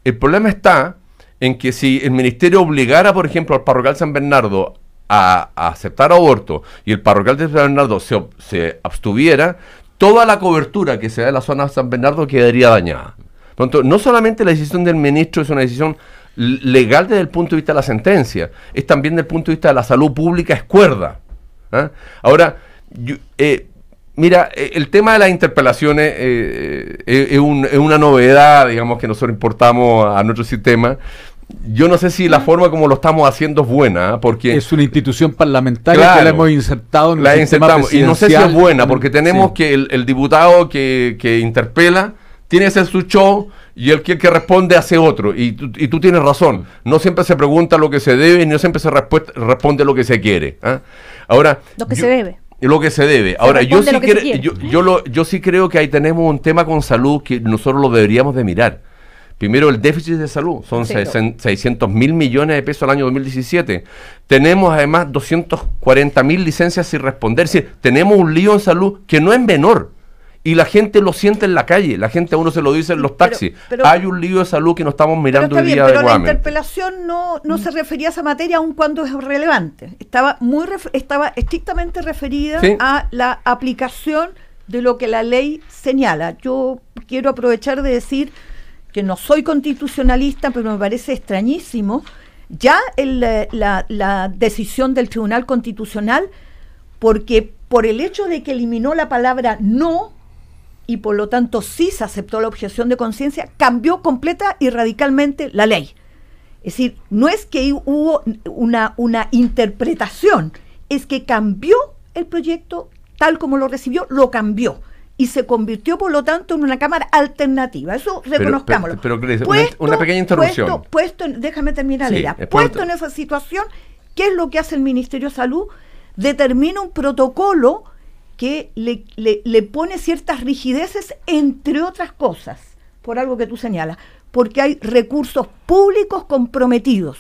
El problema está en que si el ministerio obligara, por ejemplo, al Parroquial San Bernardo a, aceptar aborto y el Parroquial de San Bernardo se abstuviera, toda la cobertura que se da en la zona de San Bernardo quedaría dañada. Pronto, no solamente la decisión del ministro es una decisión legal desde el punto de vista de la sentencia, es también desde el punto de vista de la salud pública, es ¿ah? Ahora, eh, mira, eh, el tema de las interpelaciones eh, es, es, una novedad, digamos, que nosotros importamos a nuestro sistema yo no sé si la forma como lo estamos haciendo es buena, ¿ah? porque... Es una institución parlamentaria que la hemos insertado en el la insertamos Y no sé si es buena, porque tenemos que el, diputado que, interpela tiene ese su show y el que, responde hace otro. Y tú, tienes razón. No siempre se pregunta lo que se debe y no siempre se responde lo que se quiere. ¿ah? Ahora, lo que se debe. Lo que se debe. Ahora, yo sí, yo, yo, yo sí creo que ahí tenemos un tema con salud que nosotros lo deberíamos de mirar Primero, el déficit de salud, son 600 mil millones de pesos al año 2017. Tenemos además 240 mil licencias sin responder. tenemos un lío en salud que no es menor. Y la gente lo siente en la calle, la gente a uno se lo dice en los taxis. Hay un lío de salud que no estamos mirando pero está hoy día bien, Pero la interpelación no, no se refería a esa materia, aun cuando es relevante. Estaba, muy estaba estrictamente referida a la aplicación de lo que la ley señala. Yo quiero aprovechar de decir que no soy constitucionalista, pero me parece extrañísimo, ya eh, la, decisión del Tribunal Constitucional, porque por el hecho de que eliminó la palabra no y por lo tanto sí se aceptó la objeción de conciencia, cambió completa y radicalmente la ley. Es decir, no es que hubo una interpretación, es que cambió el proyecto tal como lo recibió, lo cambió y se convirtió, por lo tanto, en una Cámara alternativa. Eso reconozcámoslo. una, pequeña interrupción. Puesto, déjame terminar Puesto en esa situación, ¿qué es lo que hace el Ministerio de Salud? Determina un protocolo que le, le, le pone ciertas rigideces, entre otras cosas, por algo que tú señalas, porque hay recursos públicos comprometidos.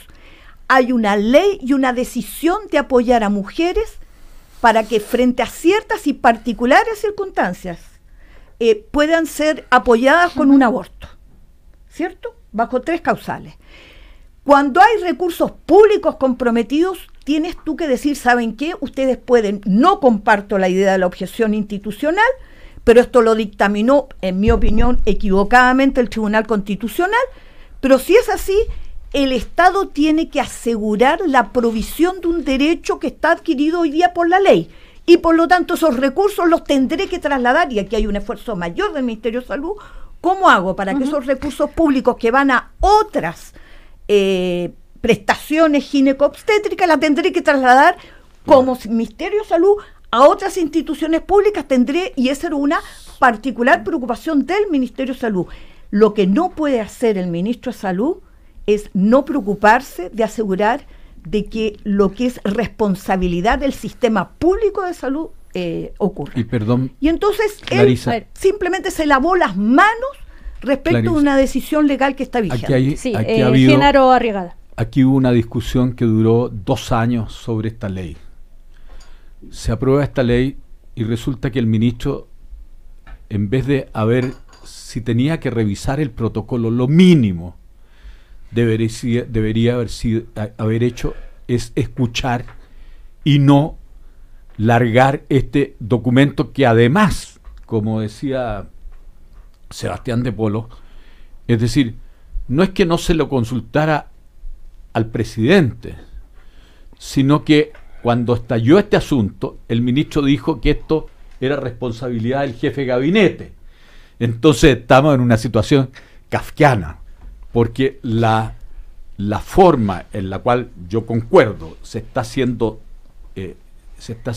Hay una ley y una decisión de apoyar a mujeres para que frente a ciertas y particulares circunstancias eh, puedan ser apoyadas con un aborto, ¿cierto? Bajo tres causales. Cuando hay recursos públicos comprometidos, tienes tú que decir, ¿saben qué? Ustedes pueden, no comparto la idea de la objeción institucional, pero esto lo dictaminó, en mi opinión, equivocadamente el Tribunal Constitucional, pero si es así, el Estado tiene que asegurar la provisión de un derecho que está adquirido hoy día por la ley y por lo tanto esos recursos los tendré que trasladar y aquí hay un esfuerzo mayor del Ministerio de Salud. ¿Cómo hago para que esos recursos públicos que van a otras eh, prestaciones gineco-obstétricas las tendré que trasladar como Ministerio de Salud a otras instituciones públicas? Tendré, y esa era una particular preocupación del Ministerio de Salud. Lo que no puede hacer el Ministro de Salud es no preocuparse de asegurar de que lo que es responsabilidad del sistema público de salud eh, ocurre. ocurra. Y entonces él simplemente se lavó las manos respecto a una decisión legal que está vigente. Aquí sí, aquí eh, Aquí hubo una discusión que duró dos años sobre esta ley. Se aprueba esta ley y resulta que el ministro, en vez de haber, si tenía que revisar el protocolo, lo mínimo, debería, haber, sido, haber hecho es escuchar y no largar este documento que además, como decía Sebastián de Polo, es decir, no es que no se lo consultara al presidente, sino que cuando estalló este asunto, el ministro dijo que esto era responsabilidad del jefe de gabinete. Entonces estamos en una situación kafkiana porque la, forma en la cual yo concuerdo se está haciendo, eh, se está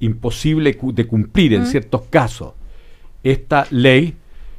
imposible de cumplir en ciertos casos. Esta ley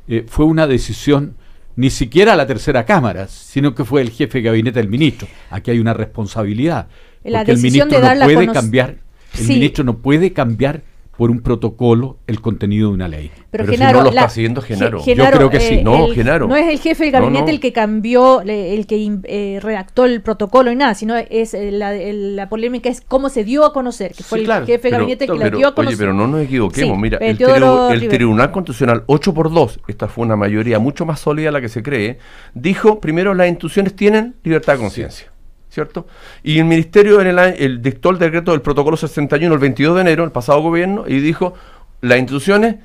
eh, fue una decisión ni siquiera la tercera cámara, sino que fue el jefe de gabinete del ministro. Aquí hay una responsabilidad. La porque el ministro no puede cambiar, el ministro no puede cambiar por un protocolo el contenido de una ley. Pero, si no lo está haciendo Genaro. Yo creo que si, eh, sí. No, Genaro. No es el jefe del gabinete el que cambió, el que eh, redactó el protocolo y nada, sino es eh, la, la, polémica es cómo se dio a conocer, que fue el jefe de gabinete que la dio a conocer. Oye, pero no nos equivoquemos, mira, el, el Tribunal Constitucional 8 por 2, esta fue una mayoría mucho más sólida a la que se cree, dijo primero las instituciones tienen libertad de conciencia. ¿cierto? Y el Ministerio el, dictó el decreto del protocolo 61 el 22 de enero, el pasado gobierno, y dijo las instituciones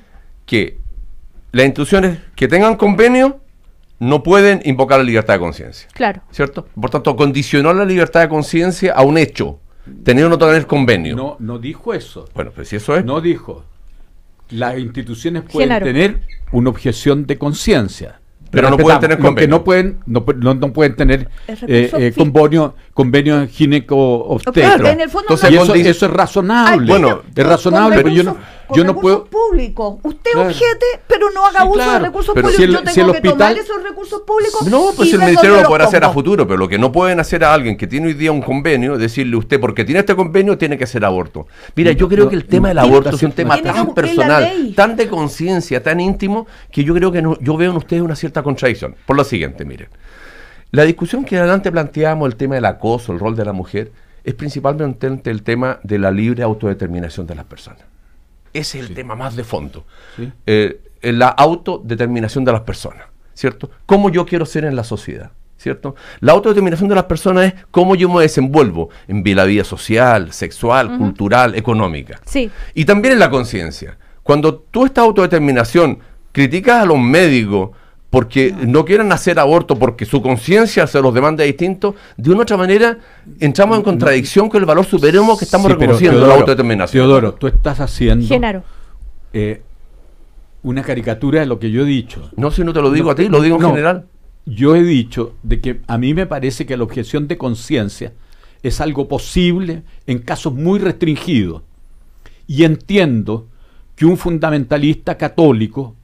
que las instituciones que tengan convenio no pueden invocar la libertad de conciencia. Claro. ¿Cierto? Por tanto, condicionó la libertad de conciencia a un hecho, tener o no tener convenio. No, no dijo eso. Bueno, pues si eso es. No dijo. Las instituciones pueden tener una objeción de conciencia. Pero no pueden tener convenio. Lo no pueden, no, no, no pueden tener eh, eh, convenio, convenio gineco obstetro. Claro, en el fondo Entonces, eso, es razonable. bueno, es razonable, pero pues yo no yo no puedo... públicos. Usted pero no haga uso de recursos pero públicos. Si el, yo tengo que hospital... esos recursos públicos. No, pues el ministerio lo podrá hacer a futuro, pero lo que no pueden hacer a alguien que tiene hoy día un convenio, decirle usted, porque tiene este convenio, tiene que hacer aborto. Mira, yo creo que el tema del aborto es un tema tan personal, tan de conciencia, tan íntimo, que yo creo que yo veo en ustedes una cierta contradicción. Por lo siguiente, miren. La discusión que adelante planteamos, el tema del acoso, el rol de la mujer, es principalmente el tema de la libre autodeterminación de las personas. Ese es el tema más de fondo. Eh, la autodeterminación de las personas, ¿cierto? ¿Cómo yo quiero ser en la sociedad? ¿Cierto? La autodeterminación de las personas es cómo yo me desenvuelvo en la vida social, sexual, cultural, económica. Sí. Y también en la conciencia. Cuando tú esta autodeterminación criticas a los médicos porque no quieren hacer aborto porque su conciencia se los demanda distinto, de una u otra manera entramos en contradicción con el valor supremo que estamos reconociendo, Teodoro, la autodeterminación. Teodoro, tú estás haciendo eh, una caricatura de lo que yo he dicho. No, si no te lo digo a ti, lo digo en general. Yo he dicho de que a mí me parece que la objeción de conciencia es algo posible en casos muy restringidos. Y entiendo que un fundamentalista católico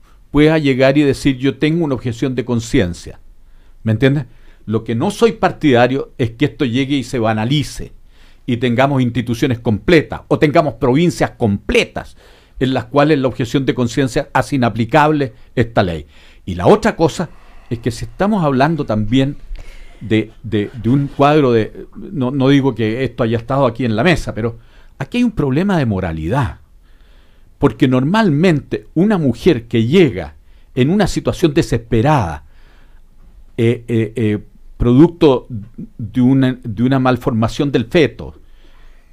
a llegar y decir yo tengo una objeción de conciencia. ¿Me entiendes? Lo que no soy partidario es que esto llegue y se banalice y tengamos instituciones completas o tengamos provincias completas en las cuales la objeción de conciencia hace inaplicable esta ley. Y la otra cosa es que si estamos hablando también de, de, de un cuadro de, no, no, digo que esto haya estado aquí en la mesa, pero aquí hay un problema de moralidad. Porque normalmente una mujer que llega en una situación desesperada, eh, eh, eh, producto de una, de una malformación del feto,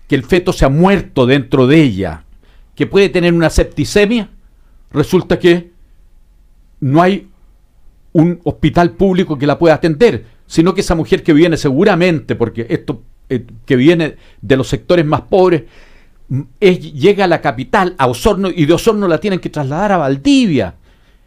que el feto se ha muerto dentro de ella, que puede tener una septicemia, resulta que no hay un hospital público que la pueda atender, sino que esa mujer que viene seguramente, porque esto que viene de los sectores más pobres, llega a la capital, a Osorno, y de Osorno la tienen que trasladar a Valdivia.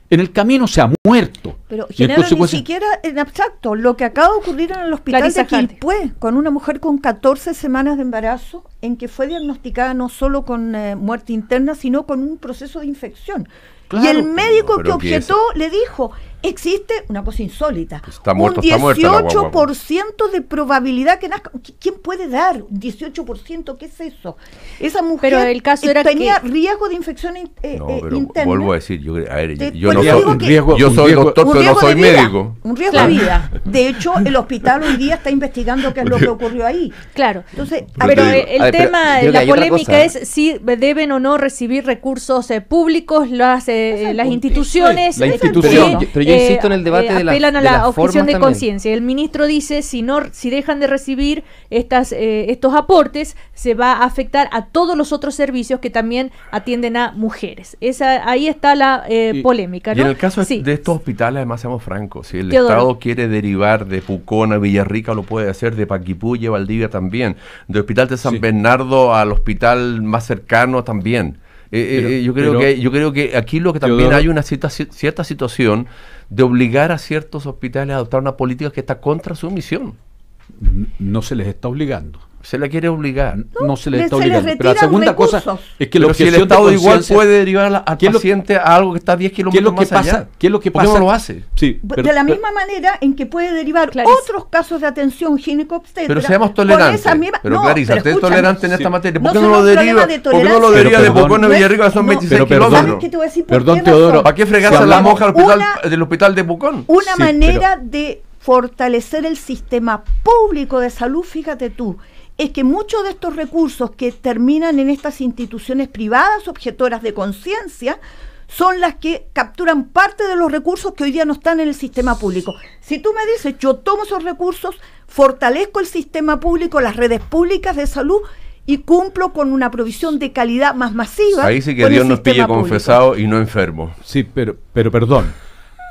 En el camino se ha muerto. Pero ni siquiera en abstracto, lo que acaba de ocurrir en el hospital de con una mujer con 14 semanas de embarazo, en que fue diagnosticada no solo con eh, muerte interna, sino con un proceso de infección. y el médico que objetó le dijo, existe una cosa insólita. Está muerto, un 18% de probabilidad que nazca. ¿Quién puede dar 18%? ¿Qué es eso? Esa mujer pero el caso era tenía riesgo de infección eh, no, eh, Vuelvo a decir, yo, yo, no soy, soy doctor, pero no soy médico. Un riesgo de vida. De hecho, el hospital hoy día está investigando qué es lo que ocurrió ahí. Claro. Entonces, pero el, tema, la polémica ¿eh? es si deben o no recibir recursos públicos las, las instituciones. La institución insisto eh, en el debate eh, de la, a la objeción de conciencia. El ministro dice si no, si dejan de recibir estas, eh, estos aportes, se va a afectar a todos los otros servicios que también atienden a mujeres. Esa, ahí está la polémica. Y en el caso de estos hospitales, además seamos francos, si el Estado quiere derivar de Pucón a Villarrica, lo puede hacer, de Paquipulle, Valdivia también, de Hospital de San Bernardo al hospital más cercano también. yo, creo que, yo creo que aquí lo que también hay una cierta, cierta situación de obligar a ciertos hospitales a adoptar una política que está contra su misión. No se les está obligando se la quiere obligar, no, se le está obligando. Pero la segunda recursos. cosa es que que si el Estado igual puede derivar al, paciente a algo que está 10 kilómetros más pasa, allá. ¿Qué es lo que pasa? no lo hace? Sí, pero, de la misma manera en que puede derivar otros casos de atención ginecobstétrica. Pero seamos tolerantes. Misma, pero no, Clarisa, usted es tolerante en esta materia. ¿Por qué no, lo deriva? De ¿Por no lo deriva de Pucón a Villarrica son 26 kilómetros? Perdón, Teodoro. ¿Para qué a la moja del hospital de Pucón? Una manera de fortalecer el sistema público de salud, fíjate tú, es que muchos de estos recursos que terminan en estas instituciones privadas objetoras de conciencia son las que capturan parte de los recursos que hoy día no están en el sistema público. Si tú me dices, yo tomo esos recursos, fortalezco el sistema público, las redes públicas de salud y cumplo con una provisión de calidad más masiva. Ahí sí que Dios nos pille confesado y no enfermo. Sí, pero, pero perdón,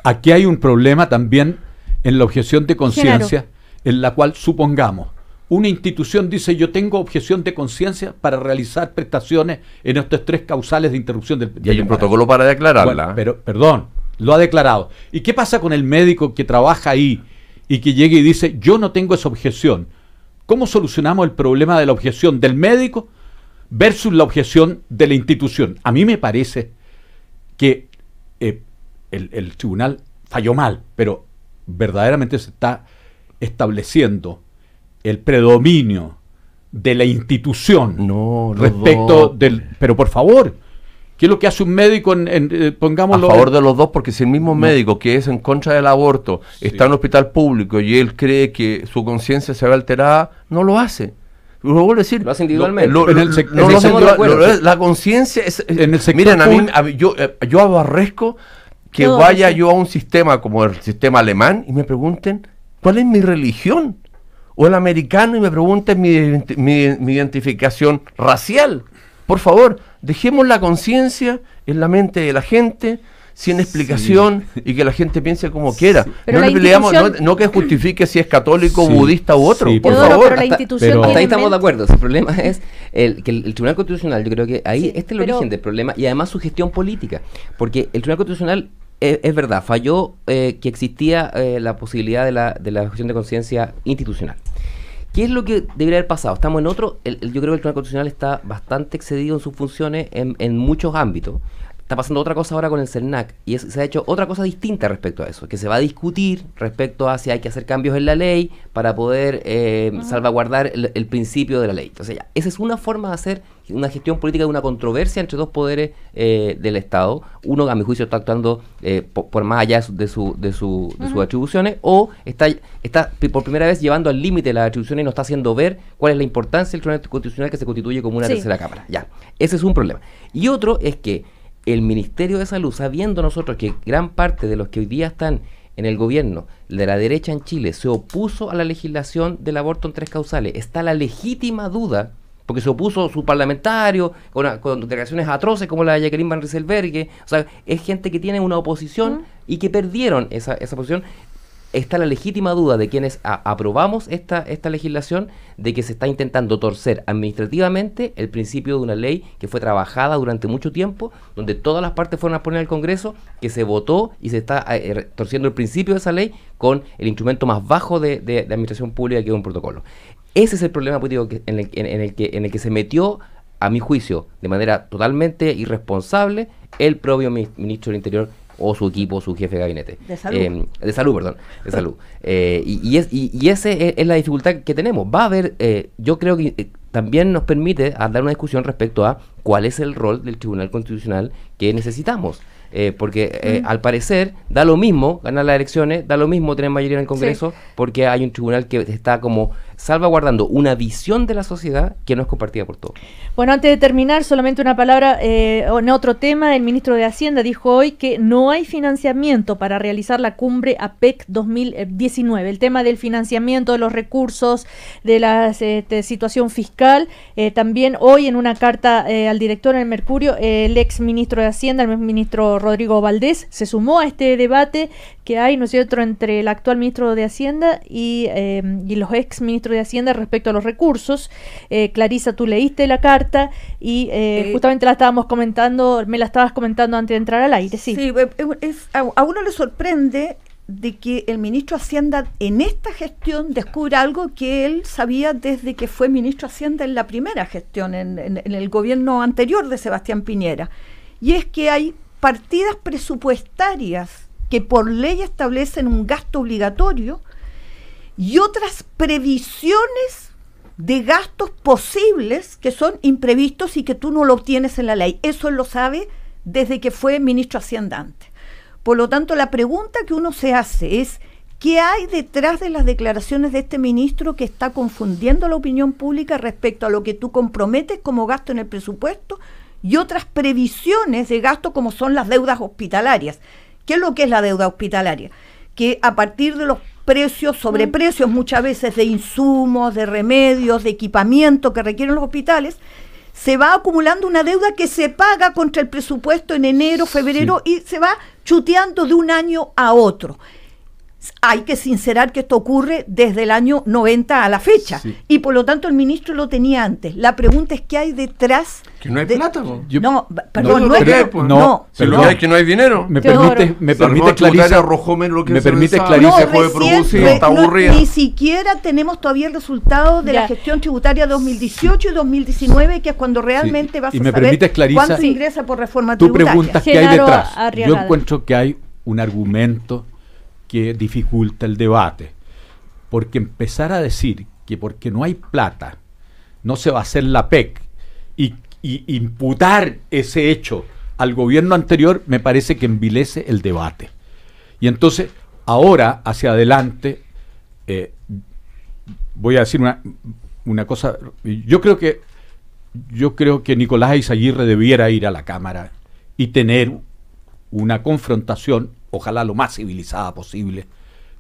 aquí hay un problema también en la objeción de conciencia, en la cual supongamos una institución dice yo tengo objeción de conciencia para realizar prestaciones en estos tres causales de interrupción del, Y hay un protocolo para declararla. pero, perdón, lo ha declarado. ¿Y qué pasa con el médico que trabaja ahí y que llega y dice yo no tengo esa objeción? ¿Cómo solucionamos el problema de la objeción del médico versus la objeción de la institución? A mí me parece que eh, el tribunal falló mal, pero verdaderamente se está estableciendo el predominio de la institución respecto del... Pero por favor, ¿qué es lo que hace un médico en, eh, pongámoslo... A favor de los dos, porque si el mismo médico que es en contra del aborto está en un hospital público y él cree que su conciencia se ve alterada, no lo hace. Lo decir. hace individualmente. La conciencia es... En el miren, a mí, yo, eh, yo abarrezco que vaya yo a un sistema como el sistema alemán y me pregunten cuál es mi religión o el americano y me pregunten mi, identificación racial. Por favor, dejemos la conciencia en la mente de la gente, sin explicación y que la gente piense como quiera. no, que justifique si es católico, budista u otro, por favor. Pero, la institución ahí estamos de acuerdo. El problema es el, que el, el Tribunal Constitucional, yo creo que ahí este es el origen del problema y además su gestión política. Porque el Tribunal Constitucional eh, es, verdad, falló eh, que existía eh, la posibilidad de la, de la de conciencia institucional. ¿Qué es lo que debería haber pasado? Estamos en otro, yo creo que el Tribunal Constitucional está bastante excedido en sus funciones en, en muchos ámbitos. Está pasando otra cosa ahora con el CERNAC y se ha hecho otra cosa distinta respecto a eso, que se va a discutir respecto a si hay que hacer cambios en la ley para poder ah. salvaguardar el, principio de la ley. Entonces, ya, esa es una forma de hacer una gestión política de una controversia entre dos poderes eh, del Estado. Uno, a mi juicio, está actuando eh, por, más allá de, su, de, su, de sus atribuciones o está, está por primera vez llevando al límite las atribuciones y nos está haciendo ver cuál es la importancia del Tribunal Constitucional que se constituye como una tercera Cámara. Ya, ese es un problema. Y otro es que el Ministerio de Salud, sabiendo nosotros que gran parte de los que hoy día están en el gobierno de la derecha en Chile se opuso a la legislación del aborto en tres causales, está la legítima duda porque se opuso su parlamentario, con, con declaraciones atroces como la de Jacqueline Van Rieselberg. O sea, es gente que tiene una oposición y que perdieron esa, esa Está la legítima duda de quienes aprobamos esta, esta legislación de que se está intentando torcer administrativamente el principio de una ley que fue trabajada durante mucho tiempo, donde todas las partes fueron a poner al Congreso, que se votó y se está eh, eh, torciendo el principio de esa ley con el instrumento más bajo de, de administración pública que es un protocolo. Ese es el problema político en, el, que, en el que se metió, a mi juicio, de manera totalmente irresponsable, el propio ministro del Interior o su equipo, su jefe de gabinete. De salud. Em, de salud, perdón. De salud. Eh, y, es, y, esa es, la dificultad que tenemos. Va a haber, eh, yo creo que eh, también nos permite dar una discusión respecto a cuál es el rol del Tribunal Constitucional que necesitamos. Eh, porque eh, al parecer da lo mismo ganar las elecciones, da lo mismo tener mayoría en el Congreso, porque hay un tribunal que está como salvaguardando una visión de la sociedad que no es compartida por todos. Bueno, antes de terminar, solamente una palabra eh, en otro tema. El ministro de Hacienda dijo hoy que no hay financiamiento para realizar la cumbre APEC e 2019. El tema del financiamiento, de los recursos, de la este, situación fiscal. Eh, también hoy en una carta al director en el Mercurio, el ex ministro de Hacienda, el ministro Rodrigo Valdés se sumó a este debate que hay, ¿no es cierto?, entre el actual ministro de Hacienda y, eh, y los ex ministros de Hacienda respecto a los recursos. Eh, Clarisa, tú leíste la carta y eh, eh, justamente la estábamos comentando, me la estabas comentando antes de entrar al aire, sí. Sí, a uno le sorprende de que el ministro de Hacienda en esta gestión descubra algo que él sabía desde que fue ministro de Hacienda en la primera gestión, en, en el gobierno anterior de Sebastián Piñera. Y es que hay partidas presupuestarias que por ley establecen un gasto obligatorio y otras previsiones de gastos posibles que son imprevistos y que tú no lo obtienes en la ley. Eso lo sabe desde que fue ministro haciendante. Por lo tanto, la pregunta que uno se hace es, ¿qué hay detrás de las declaraciones de este ministro que está confundiendo la opinión pública respecto a lo que tú comprometes como gasto en el presupuesto y otras previsiones de gasto como son las deudas hospitalarias. ¿Qué es lo que es la deuda hospitalaria? Que a partir de los precios, sobreprecios muchas veces de insumos, de remedios, de equipamiento que requieren los hospitales, se va acumulando una deuda que se paga contra el presupuesto en enero, febrero y se va chuteando de un año a otro hay que sincerar que esto ocurre desde el año 90 a la fecha. Y por lo tanto el ministro lo tenía antes. La pregunta es qué hay detrás. Que no hay plata. no, perdón, no, es No, no, lo que no hay dinero. Me permite, me permite Lo que me permite Clarisa. está ni siquiera tenemos todavía el resultado de la gestión tributaria 2018 y 2019, que es cuando realmente va vas a me saber permite, cuánto ingresa por reforma tributaria. Tú preguntas qué hay detrás. Yo encuentro que hay un argumento dificulta el debate. Porque empezar a decir que porque no hay plata, no se va a hacer la PEC y, imputar ese hecho al gobierno anterior me parece que envilece el debate. Y entonces, ahora, hacia adelante, eh, voy a decir una, una, cosa. Yo creo que yo creo que Nicolás Aizaguirre debiera ir a la Cámara y tener una confrontación ojalá lo más civilizada posible,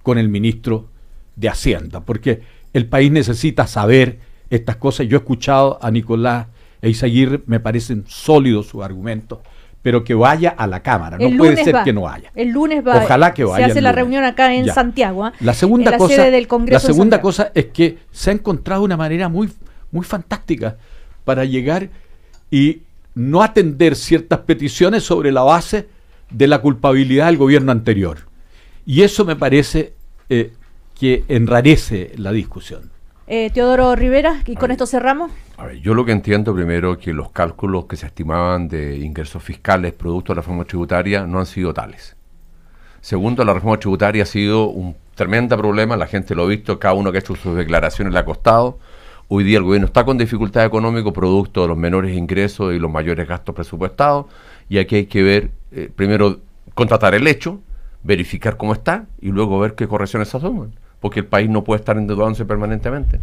con el ministro de Hacienda, porque el país necesita saber estas cosas. Yo he escuchado a Nicolás e me parecen sólidos sus argumentos, pero que vaya a la Cámara, no puede ser que no vaya. El lunes va. Ojalá que vaya. Se hace la reunión acá en Santiago, la segunda cosa, sede del Congreso. La segunda cosa es que se ha encontrado una manera muy, muy fantástica para llegar y no atender ciertas peticiones sobre la base de la culpabilidad del gobierno anterior. Y eso me parece eh, que enrarece la discusión. Eh, Teodoro Rivera, y con esto cerramos. A ver, yo lo que entiendo primero es que los cálculos que se estimaban de ingresos fiscales producto de la reforma tributaria no han sido tales. Segundo, la reforma tributaria ha sido un tremendo problema, la gente lo ha visto, cada uno que ha hecho sus declaraciones le ha costado. Hoy día el gobierno está con dificultad económica producto de los menores ingresos y los mayores gastos presupuestados y aquí hay que ver eh, primero contratar el hecho, verificar cómo está y luego ver qué correcciones se asuman. Porque el país no puede estar endeudándose permanentemente.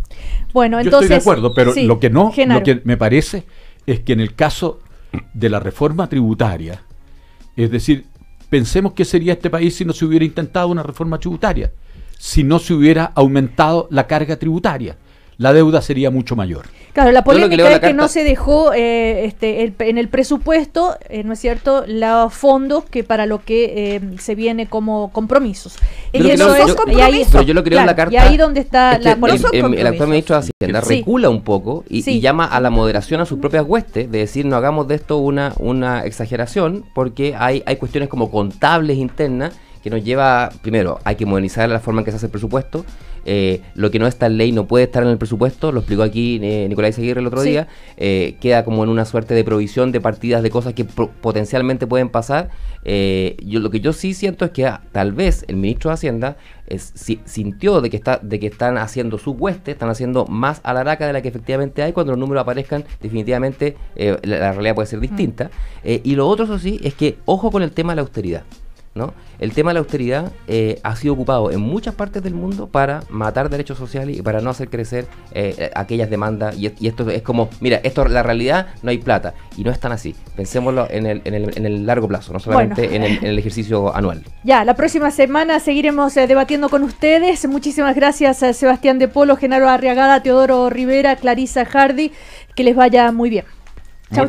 Bueno, Yo estoy de acuerdo, pero lo que no, lo que me parece es que en el caso de la reforma tributaria, es decir, pensemos qué sería este país si no se hubiera intentado una reforma tributaria, si no se hubiera aumentado la carga tributaria la deuda sería mucho mayor. Claro, la política es que no se dejó eh, este, en el presupuesto, eh, ¿no es cierto?, los fondos que para lo que eh, se viene como compromisos. y eso es, Y ahí, donde está el, em, el actual ministro de Hacienda recula un poco y, y, llama a la moderación a sus propias huestes, de decir, no hagamos de esto una, una exageración, porque hay, hay cuestiones como contables internas que nos lleva, primero, hay que modernizar la forma en que se hace el presupuesto eh, lo que no está en ley no puede estar en el presupuesto, lo explicó aquí eh, Nicolás Aguirre el otro día, eh, queda como en una suerte de provisión de partidas de cosas que potencialmente pueden pasar. yo, lo que yo sí siento es que ah, tal vez el ministro de Hacienda sintió de que, está, de que están haciendo su hueste, están haciendo más a la de la que efectivamente hay, cuando los números aparezcan, definitivamente la, realidad puede ser distinta. Mm. y lo otro, eso sí, es que ojo con el tema de la austeridad. El tema de la austeridad eh, ha sido ocupado en muchas partes del mundo para matar derechos sociales y para no hacer crecer eh, eh, aquellas demandas. Y, esto es como, mira, esto la realidad, no hay plata. Y no es tan así. Pensémoslo en el, en el, largo plazo, no solamente en, el, ejercicio anual. Ya, la próxima semana seguiremos debatiendo con ustedes. Muchísimas gracias a Sebastián de Polo, Genaro Arriagada, Teodoro Rivera, Clarisa Hardy. Que les vaya muy bien. chao